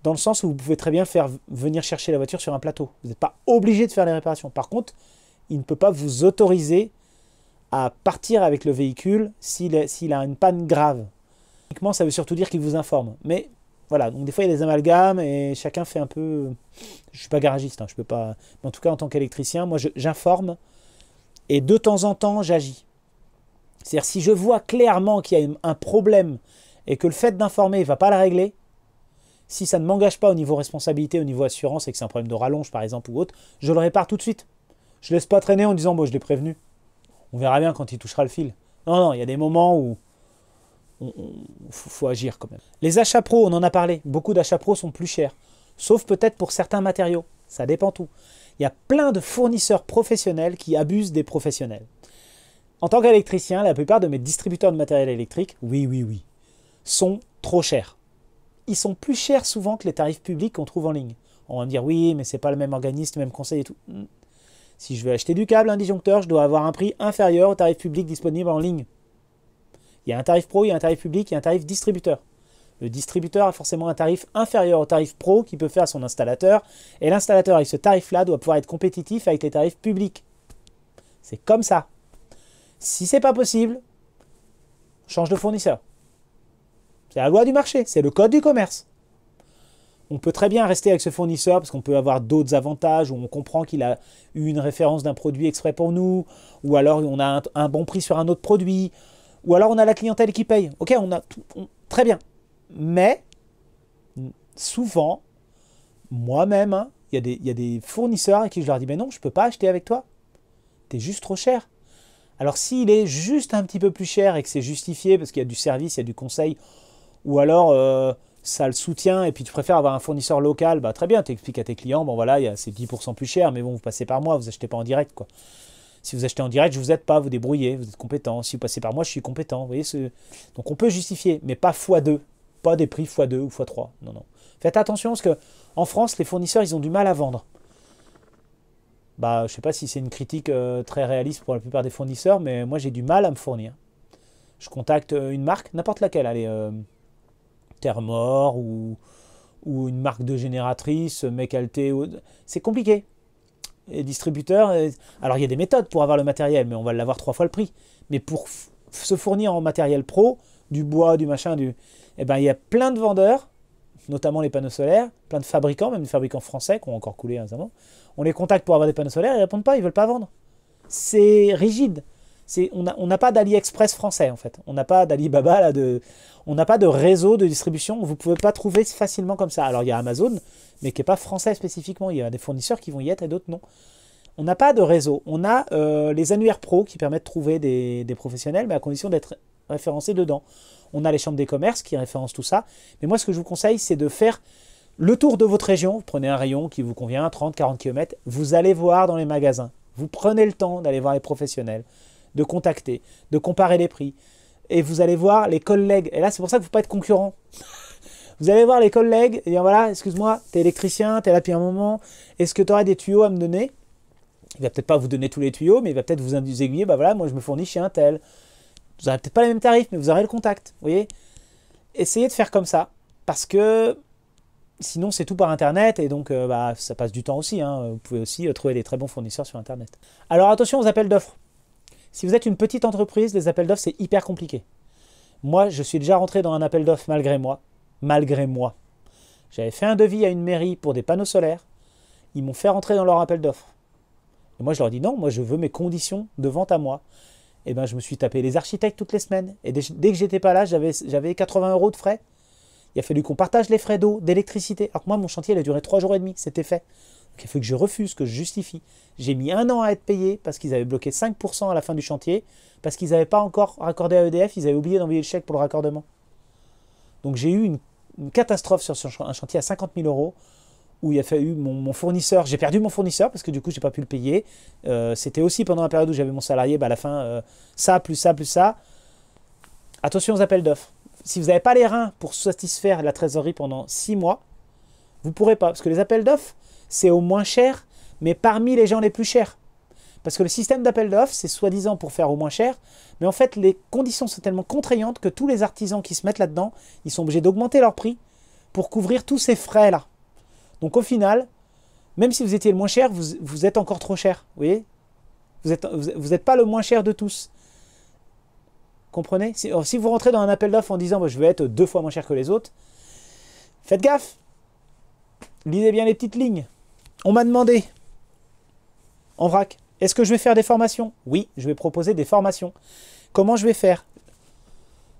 dans le sens où vous pouvez très bien faire venir chercher la voiture sur un plateau. Vous n'êtes pas obligé de faire les réparations. Par contre, il ne peut pas vous autoriser à partir avec le véhicule s'il a une panne grave. Uniquement, ça veut surtout dire qu'il vous informe. Mais voilà, donc des fois il y a des amalgames et chacun fait un peu. Je ne suis pas garagiste, hein, je peux pas. en tout cas, en tant qu'électricien, moi j'informe et de temps en temps j'agis. C'est-à-dire si je vois clairement qu'il y a un problème et que le fait d'informer ne va pas la régler, si ça ne m'engage pas au niveau responsabilité, au niveau assurance et que c'est un problème de rallonge par exemple ou autre, je le répare tout de suite. Je ne laisse pas traîner en disant bon je l'ai prévenu. On verra bien quand il touchera le fil. Non, non, il y a des moments où il faut, faut, agir quand même. Les achats pro, on en a parlé. Beaucoup d'achats pro sont plus chers, sauf peut-être pour certains matériaux. Ça dépend tout. Il y a plein de fournisseurs professionnels qui abusent des professionnels. En tant qu'électricien, la plupart de mes distributeurs de matériel électrique, oui, oui, oui, sont trop chers ils sont plus chers souvent que les tarifs publics qu'on trouve en ligne. On va me dire oui, mais c'est pas le même organisme, même conseil et tout. Hmm. Si je veux acheter du câble, un disjoncteur, je dois avoir un prix inférieur au tarif public disponible en ligne. Il y a un tarif pro, il y a un tarif public, il y a un tarif distributeur. Le distributeur a forcément un tarif inférieur au tarif pro qu'il peut faire son installateur, et l'installateur avec ce tarif-là doit pouvoir être compétitif avec les tarifs publics. C'est comme ça. Si c'est pas possible, change de fournisseur. C'est la loi du marché, c'est le code du commerce. On peut très bien rester avec ce fournisseur parce qu'on peut avoir d'autres avantages, où on comprend qu'il a eu une référence d'un produit exprès pour nous, ou alors on a un, bon prix sur un autre produit, ou alors on a la clientèle qui paye. Ok, on a tout, très bien. Mais souvent, moi-même, hein, il y, y, a des fournisseurs à qui je leur dis Mais non, je ne peux pas acheter avec toi. Tu es juste trop cher. Alors s'il est juste un petit peu plus cher et que c'est justifié parce qu'il y a du service, il y a du conseil, ou alors euh, ça le soutient et puis tu préfères avoir un fournisseur local, bah très bien, tu expliques à tes clients, bon voilà, c'est 10% plus cher, mais bon, vous passez par moi, vous achetez pas en direct quoi. Si vous achetez en direct, je vous aide pas, vous débrouillez, vous êtes compétent. Si vous passez par moi, je suis compétent. Vous voyez, donc on peut justifier, mais pas x2, pas des prix x2 ou x3. Non, non. Faites attention parce que en France, les fournisseurs, ils ont du mal à vendre. Bah, je sais pas si c'est une critique euh, très réaliste pour la plupart des fournisseurs, mais moi j'ai du mal à me fournir. Je contacte euh, une marque, n'importe laquelle, allez terre ou, ou une marque de génératrice, mecalte C'est compliqué. Et distributeur, euh, alors il y a des méthodes pour avoir le matériel, mais on va l'avoir trois fois le prix. Mais pour se fournir en matériel pro, du bois, du machin, du, eh ben, il y a plein de vendeurs, notamment les panneaux solaires, plein de fabricants, même des fabricants français qui ont encore coulé récemment. On les contacte pour avoir des panneaux solaires, ils répondent pas, ils veulent pas vendre. C'est rigide on n'a pas d'AliExpress français en fait. On n'a pas d'Alibaba là on n'a pas de réseau de distribution. Vous ne pouvez pas trouver facilement comme ça. Alors il y a Amazon, mais qui est pas français spécifiquement. Il y a des fournisseurs qui vont y être et d'autres non. On n'a pas de réseau. On a euh, les annuaires pro qui permettent de trouver des, professionnels, mais à condition d'être référencés dedans. On a les chambres des commerces qui référencent tout ça. Mais moi, ce que je vous conseille, c'est de faire le tour de votre région. Vous prenez un rayon qui vous convient, 30, 40 km. Vous allez voir dans les magasins. Vous prenez le temps d'aller voir les professionnels de contacter, de comparer les prix. Et vous allez voir les collègues. Et là, c'est pour ça vous ne pouvez pas être concurrent. vous allez voir les collègues et dire voilà, excuse-moi, t'es électricien, t'es là depuis un moment, est-ce que tu aurais des tuyaux à me donner Il va peut-être pas vous donner tous les tuyaux, mais il va peut-être vous aiguiller bah voilà, moi je me fournis chez un tel. Vous n'aurez peut-être pas les mêmes tarifs, mais vous aurez le contact. Vous voyez Essayez de faire comme ça, parce que sinon c'est tout par internet et donc euh, bah, ça passe du temps aussi. Hein. Vous pouvez aussi euh, trouver des très bons fournisseurs sur internet. Alors attention aux appels d'offres. Si vous êtes une petite entreprise, les appels d'offres, c'est hyper compliqué. Moi, je suis déjà rentré dans un appel d'offres malgré moi. Malgré moi. J'avais fait un devis à une mairie pour des panneaux solaires. Ils m'ont fait rentrer dans leur appel d'offres. Et moi, je leur dis non, moi, je veux mes conditions de vente à moi. Et eh bien, je me suis tapé les architectes toutes les semaines. Et dès, que j'étais pas là, j'avais 80 euros de frais. Il a fallu qu'on partage les frais d'eau, d'électricité. Alors que moi, mon chantier, il a duré trois jours et demi. C'était fait. Donc, il faut que je refuse, que je justifie. J'ai mis un an à être payé parce qu'ils avaient bloqué 5% à la fin du chantier, parce qu'ils n'avaient pas encore raccordé à EDF, ils avaient oublié d'envoyer le chèque pour le raccordement. Donc j'ai eu une, catastrophe sur un chantier à 50 000 euros où il a fallu mon, mon fournisseur. J'ai perdu mon fournisseur parce que du coup, j'ai pas pu le payer. Euh, c'était aussi pendant la période où j'avais mon salarié. Bah, à la fin, euh, ça, plus ça, plus ça. Attention aux appels d'offres. Si vous n'avez pas les reins pour satisfaire la trésorerie pendant 6 mois, vous ne pourrez pas. Parce que les appels d'offres, c'est au moins cher, mais parmi les gens les plus chers. Parce que le système d'appel d'offres, c'est soi-disant pour faire au moins cher, mais en fait, les conditions sont tellement contraignantes que tous les artisans qui se mettent là-dedans, ils sont obligés d'augmenter leur prix pour couvrir tous ces frais-là. Donc au final, même si vous étiez le moins cher, vous, êtes encore trop cher, vous voyez Vous n'êtes pas le moins cher de tous. Comprenez oh, si, vous rentrez dans un appel d'offres en disant bah, je vais être deux fois moins cher que les autres », faites gaffe Lisez bien les petites lignes on m'a demandé, en vrac, est-ce que je vais faire des formations Oui, je vais proposer des formations. Comment je vais faire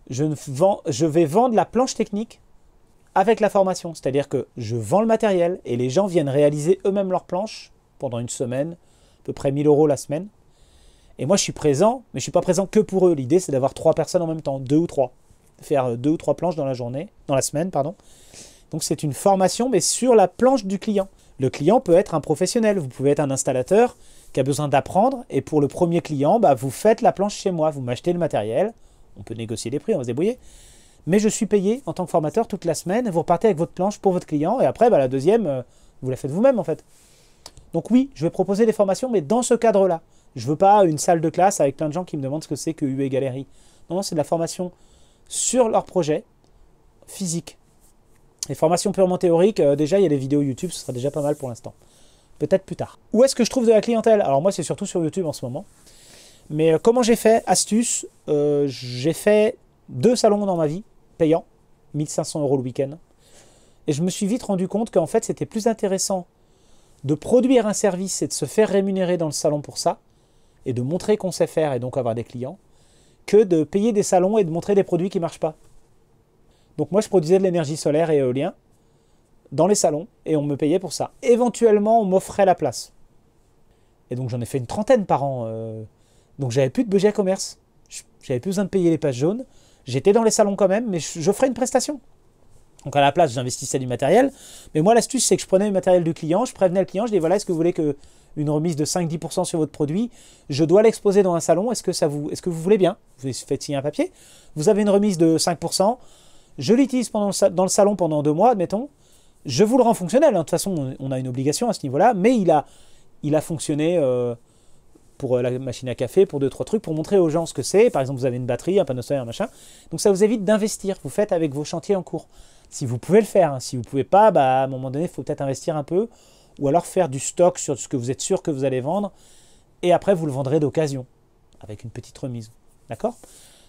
je, je vais vendre la planche technique avec la formation. C'est-à-dire que je vends le matériel et les gens viennent réaliser eux-mêmes leur planche pendant une semaine, à peu près 1000 euros la semaine. Et moi, je suis présent, mais je ne suis pas présent que pour eux. L'idée, c'est d'avoir trois personnes en même temps, deux ou trois. Faire euh, deux ou trois planches dans la journée, dans la semaine, pardon. Donc, c'est une formation, mais sur la planche du client. Le client peut être un professionnel, vous pouvez être un installateur qui a besoin d'apprendre, et pour le premier client, bah, vous faites la planche chez moi, vous m'achetez le matériel, on peut négocier les prix, on se débrouiller, mais je suis payé en tant que formateur toute la semaine, vous repartez avec votre planche pour votre client, et après, bah, la deuxième, euh, vous la faites vous-même en fait. Donc oui, je vais proposer des formations, mais dans ce cadre-là. Je veux pas une salle de classe avec plein de gens qui me demandent ce que c'est que UE Galerie. Non, c'est de la formation sur leur projet physique. Les formations purement théoriques, euh, déjà il y a des vidéos YouTube, ce sera déjà pas mal pour l'instant. Peut-être plus tard. Où est-ce que je trouve de la clientèle Alors moi c'est surtout sur YouTube en ce moment. Mais euh, comment j'ai fait Astuce, euh, j'ai fait deux salons dans ma vie, payants, 1500 euros le week-end. Et je me suis vite rendu compte qu'en fait c'était plus intéressant de produire un service et de se faire rémunérer dans le salon pour ça, et de montrer qu'on sait faire et donc avoir des clients, que de payer des salons et de montrer des produits qui ne marchent pas. Donc moi, je produisais de l'énergie solaire et éolien dans les salons et on me payait pour ça. Éventuellement, on m'offrait la place. Et donc j'en ai fait une trentaine par an. Euh. donc j'avais plus de budget à commerce. J'avais plus besoin de payer les pages jaunes. J'étais dans les salons quand même, mais je ferais une prestation. Donc à la place, j'investissais du matériel. Mais moi, l'astuce, c'est que je prenais le matériel du client, je prévenais le client, je dis voilà, est-ce que vous voulez que une remise de 5-10% sur votre produit, je dois l'exposer dans un salon, est-ce que, ça vous, est -ce que vous voulez bien Vous faites signer un papier, vous avez une remise de 5%, je l'utilise dans le salon pendant deux mois, admettons, je vous le rends fonctionnel. Hein. De toute façon, on a une obligation à ce niveau-là, mais il a, il a fonctionné euh, pour euh, la machine à café, pour deux, trois trucs, pour montrer aux gens ce que c'est. Par exemple, vous avez une batterie, un panneau solaire, un machin. Donc ça vous évite d'investir. Vous faites avec vos chantiers en cours. Si vous pouvez le faire, hein. si vous ne pouvez pas, bah, à un moment donné, il faut peut-être investir un peu, ou alors faire du stock sur ce que vous êtes sûr que vous allez vendre, et après vous le vendrez d'occasion, avec une petite remise. D'accord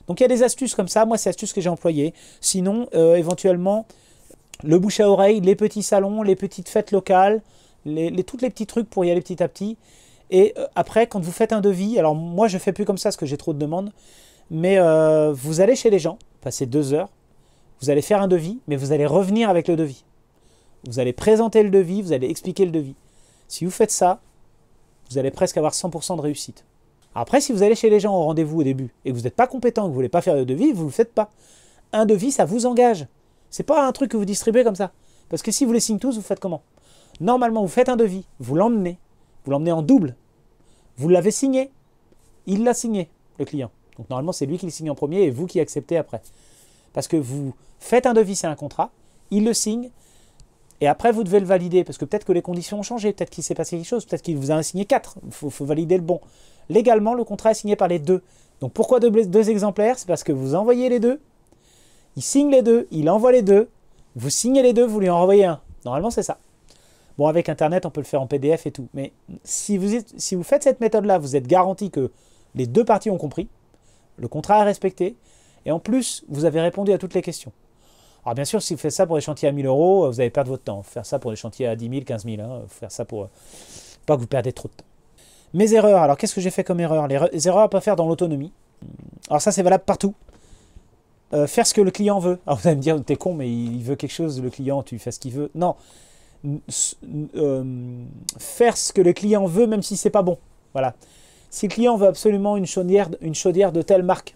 donc il y a des astuces comme ça. Moi, c'est l'astuce que j'ai employée. Sinon, euh, éventuellement, le bouche à oreille, les petits salons, les petites fêtes locales, les, les tous les petits trucs pour y aller petit à petit. Et euh, après, quand vous faites un devis, alors moi, je fais plus comme ça parce que j'ai trop de demandes. Mais euh, vous allez chez les gens, passer deux heures, vous allez faire un devis, mais vous allez revenir avec le devis. Vous allez présenter le devis, vous allez expliquer le devis. Si vous faites ça, vous allez presque avoir 100% de réussite. Après, si vous allez chez les gens au rendez-vous au début et que vous n'êtes pas compétent, que vous ne voulez pas faire de devis, vous ne le faites pas. Un devis, ça vous engage. C'est pas un truc que vous distribuez comme ça. Parce que si vous les signez tous, vous faites comment Normalement, vous faites un devis, vous l'emmenez, vous l'emmenez en double. Vous l'avez signé. Il l'a signé, le client. Donc normalement, c'est lui qui le signe en premier et vous qui acceptez après. Parce que vous faites un devis, c'est un contrat, il le signe, et après, vous devez le valider, parce que peut-être que les conditions ont changé, peut-être qu'il s'est passé quelque chose, peut-être qu'il vous a signé 4, il faut, valider le bon. Légalement, le contrat est signé par les deux. Donc pourquoi deux, exemplaires C'est parce que vous envoyez les deux, il signe les deux, il envoie les deux, vous signez les deux, vous lui en envoyez un. Normalement, c'est ça. Bon, avec Internet, on peut le faire en PDF et tout. Mais si vous, si vous faites cette méthode-là, vous êtes garanti que les deux parties ont compris, le contrat est respecté, et en plus, vous avez répondu à toutes les questions. Alors bien sûr, si vous faites ça pour des chantiers à 1000 euros, vous allez perdre votre temps. Faire ça pour des chantiers à 10 000, 15 000, faire ça pour... Euh, pas que vous perdez trop de temps. Mes erreurs, alors qu'est-ce que j'ai fait comme erreur Les erreurs à pas faire dans l'autonomie. Alors ça, c'est valable partout. Euh, faire ce que le client veut. Alors ah, vous allez me dire, t'es con, mais il veut quelque chose, le client, tu fais ce qu'il veut. Non. Euh, faire ce que le client veut, même si c'est pas bon. Voilà. Si le client veut absolument une chaudière, une chaudière de telle marque,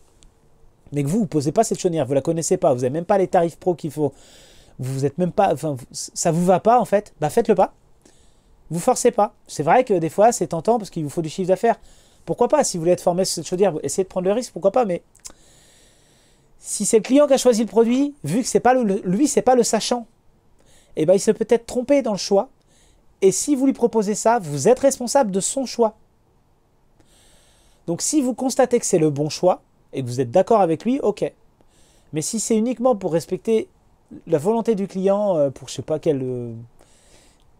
mais que vous, vous posez pas cette chaudière, vous la connaissez pas, vous n'avez même pas les tarifs pro qu'il faut, vous êtes même pas, enfin, ça vous va pas en fait, bah faites-le pas. Vous forcez pas. C'est vrai que des fois, c'est tentant parce qu'il vous faut du chiffre d'affaires. Pourquoi pas Si vous voulez être formé sur cette chaudière, vous essayez de prendre le risque, pourquoi pas Mais si c'est le client qui a choisi le produit, vu que c'est pas n'est lui, c'est pas le sachant, eh ben, il se peut-être trompé dans le choix. Et si vous lui proposez ça, vous êtes responsable de son choix. Donc si vous constatez que c'est le bon choix et que vous êtes d'accord avec lui, ok. Mais si c'est uniquement pour respecter la volonté du client, euh, pour je sais pas quel euh,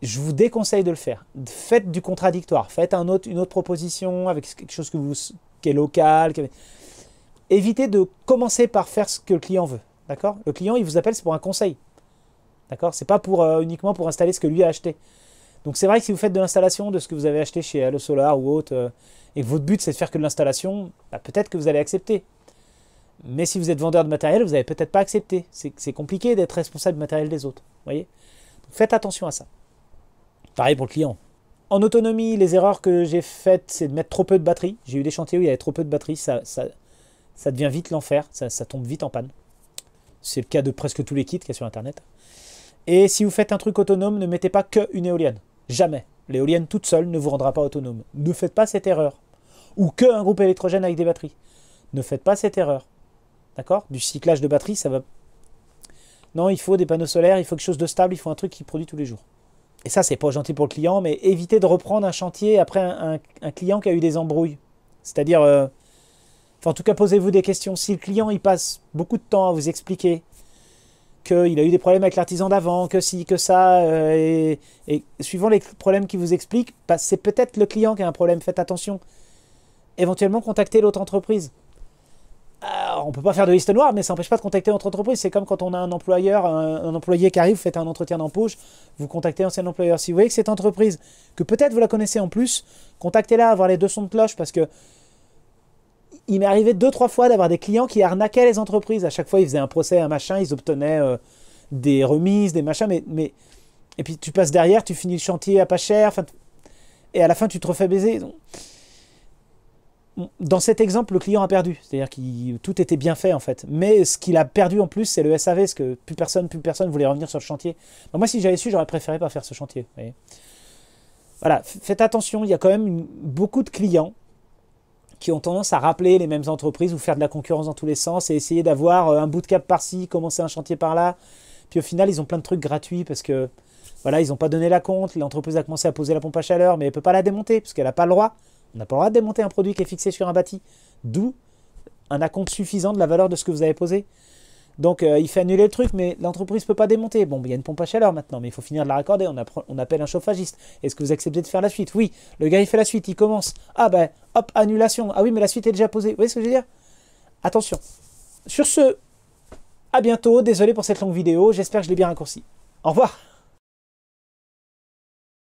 je vous déconseille de le faire. Faites du contradictoire, faites un autre, une autre proposition avec quelque chose que vous, qui est local. Évitez de commencer par faire ce que le client veut. D'accord Le client, il vous appelle, c'est pour un conseil. D'accord C'est pas pour, euh, uniquement pour installer ce que lui a acheté. Donc c'est vrai que si vous faites de l'installation de ce que vous avez acheté chez Allo Solar ou autre, euh, et que votre but c'est de faire que de l'installation, bah, peut-être que vous allez accepter. Mais si vous êtes vendeur de matériel, vous n'allez peut-être pas accepter. C'est compliqué d'être responsable du matériel des autres. Voyez Faites attention à ça. Pareil pour le client. En autonomie, les erreurs que j'ai faites, c'est de mettre trop peu de batterie. J'ai eu des chantiers où il y avait trop peu de batterie, ça, ça, devient vite l'enfer, ça, ça, tombe vite en panne. C'est le cas de presque tous les kits qu'il y a sur Internet. Et si vous faites un truc autonome, ne mettez pas qu'une éolienne. Jamais. L'éolienne toute seule ne vous rendra pas autonome. Ne faites pas cette erreur. Ou que un groupe électrogène avec des batteries. Ne faites pas cette erreur. D'accord Du cyclage de batterie, ça va... Non, il faut des panneaux solaires, il faut quelque chose de stable, il faut un truc qui produit tous les jours et ça, c'est pas gentil pour le client, mais évitez de reprendre un chantier après un, client qui a eu des embrouilles. C'est-à-dire, euh, en tout cas, posez-vous des questions. Si le client, il passe beaucoup de temps à vous expliquer qu'il a eu des problèmes avec l'artisan d'avant, que si, que ça, euh, et, suivant les problèmes qu'il vous explique, bah, c'est peut-être le client qui a un problème, faites attention. Éventuellement, contactez l'autre entreprise. On euh, on peut pas faire de liste noire, mais ça n'empêche pas de contacter notre entreprise. C'est comme quand on a un employeur, un, employé qui arrive, vous faites un entretien d'embauche, vous contactez ancien employeur. Si vous voyez que cette entreprise, que peut-être vous la connaissez en plus, contactez-la, avoir les deux sons de cloche, parce que il m'est arrivé deux, trois fois d'avoir des clients qui arnaquaient les entreprises. À chaque fois, ils faisaient un procès, un machin, ils obtenaient euh, des remises, des machins, mais, Et puis tu passes derrière, tu finis le chantier à pas cher, et à la fin, tu te refais baiser dans cet exemple, le client a perdu, c'est-à-dire que tout était bien fait en fait. Mais ce qu'il a perdu en plus, c'est le SAV, parce que plus personne, plus personne voulait revenir sur le chantier. moi, si j'avais su, j'aurais préféré pas faire ce chantier. Voilà, faites attention, il y a quand même beaucoup de clients qui ont tendance à rappeler les mêmes entreprises ou faire de la concurrence dans tous les sens et essayer d'avoir euh, un bout de cap par-ci, commencer un chantier par-là. Puis au final, ils ont plein de trucs gratuits parce que voilà, ils n'ont pas donné la compte, l'entreprise a commencé à poser la pompe à chaleur, mais elle ne peut pas la démonter parce qu'elle n'a pas le droit. On n'a pas le droit de démonter un produit qui est fixé sur un bâti. D'où un acompte suffisant de la valeur de ce que vous avez posé. Donc euh, il fait annuler le truc, mais l'entreprise ne peut pas démonter. Bon, il y a une pompe à chaleur maintenant, mais il faut finir de la raccorder. On, on appelle un chauffagiste. Est-ce que vous acceptez de faire la suite Oui. Le gars, il fait la suite, il commence. Ah ben, hop, annulation. Ah oui, mais la suite est déjà posée. Vous voyez ce que je veux dire Attention. Sur ce, à bientôt. Désolé pour cette longue vidéo. J'espère que je l'ai bien raccourci. Au revoir.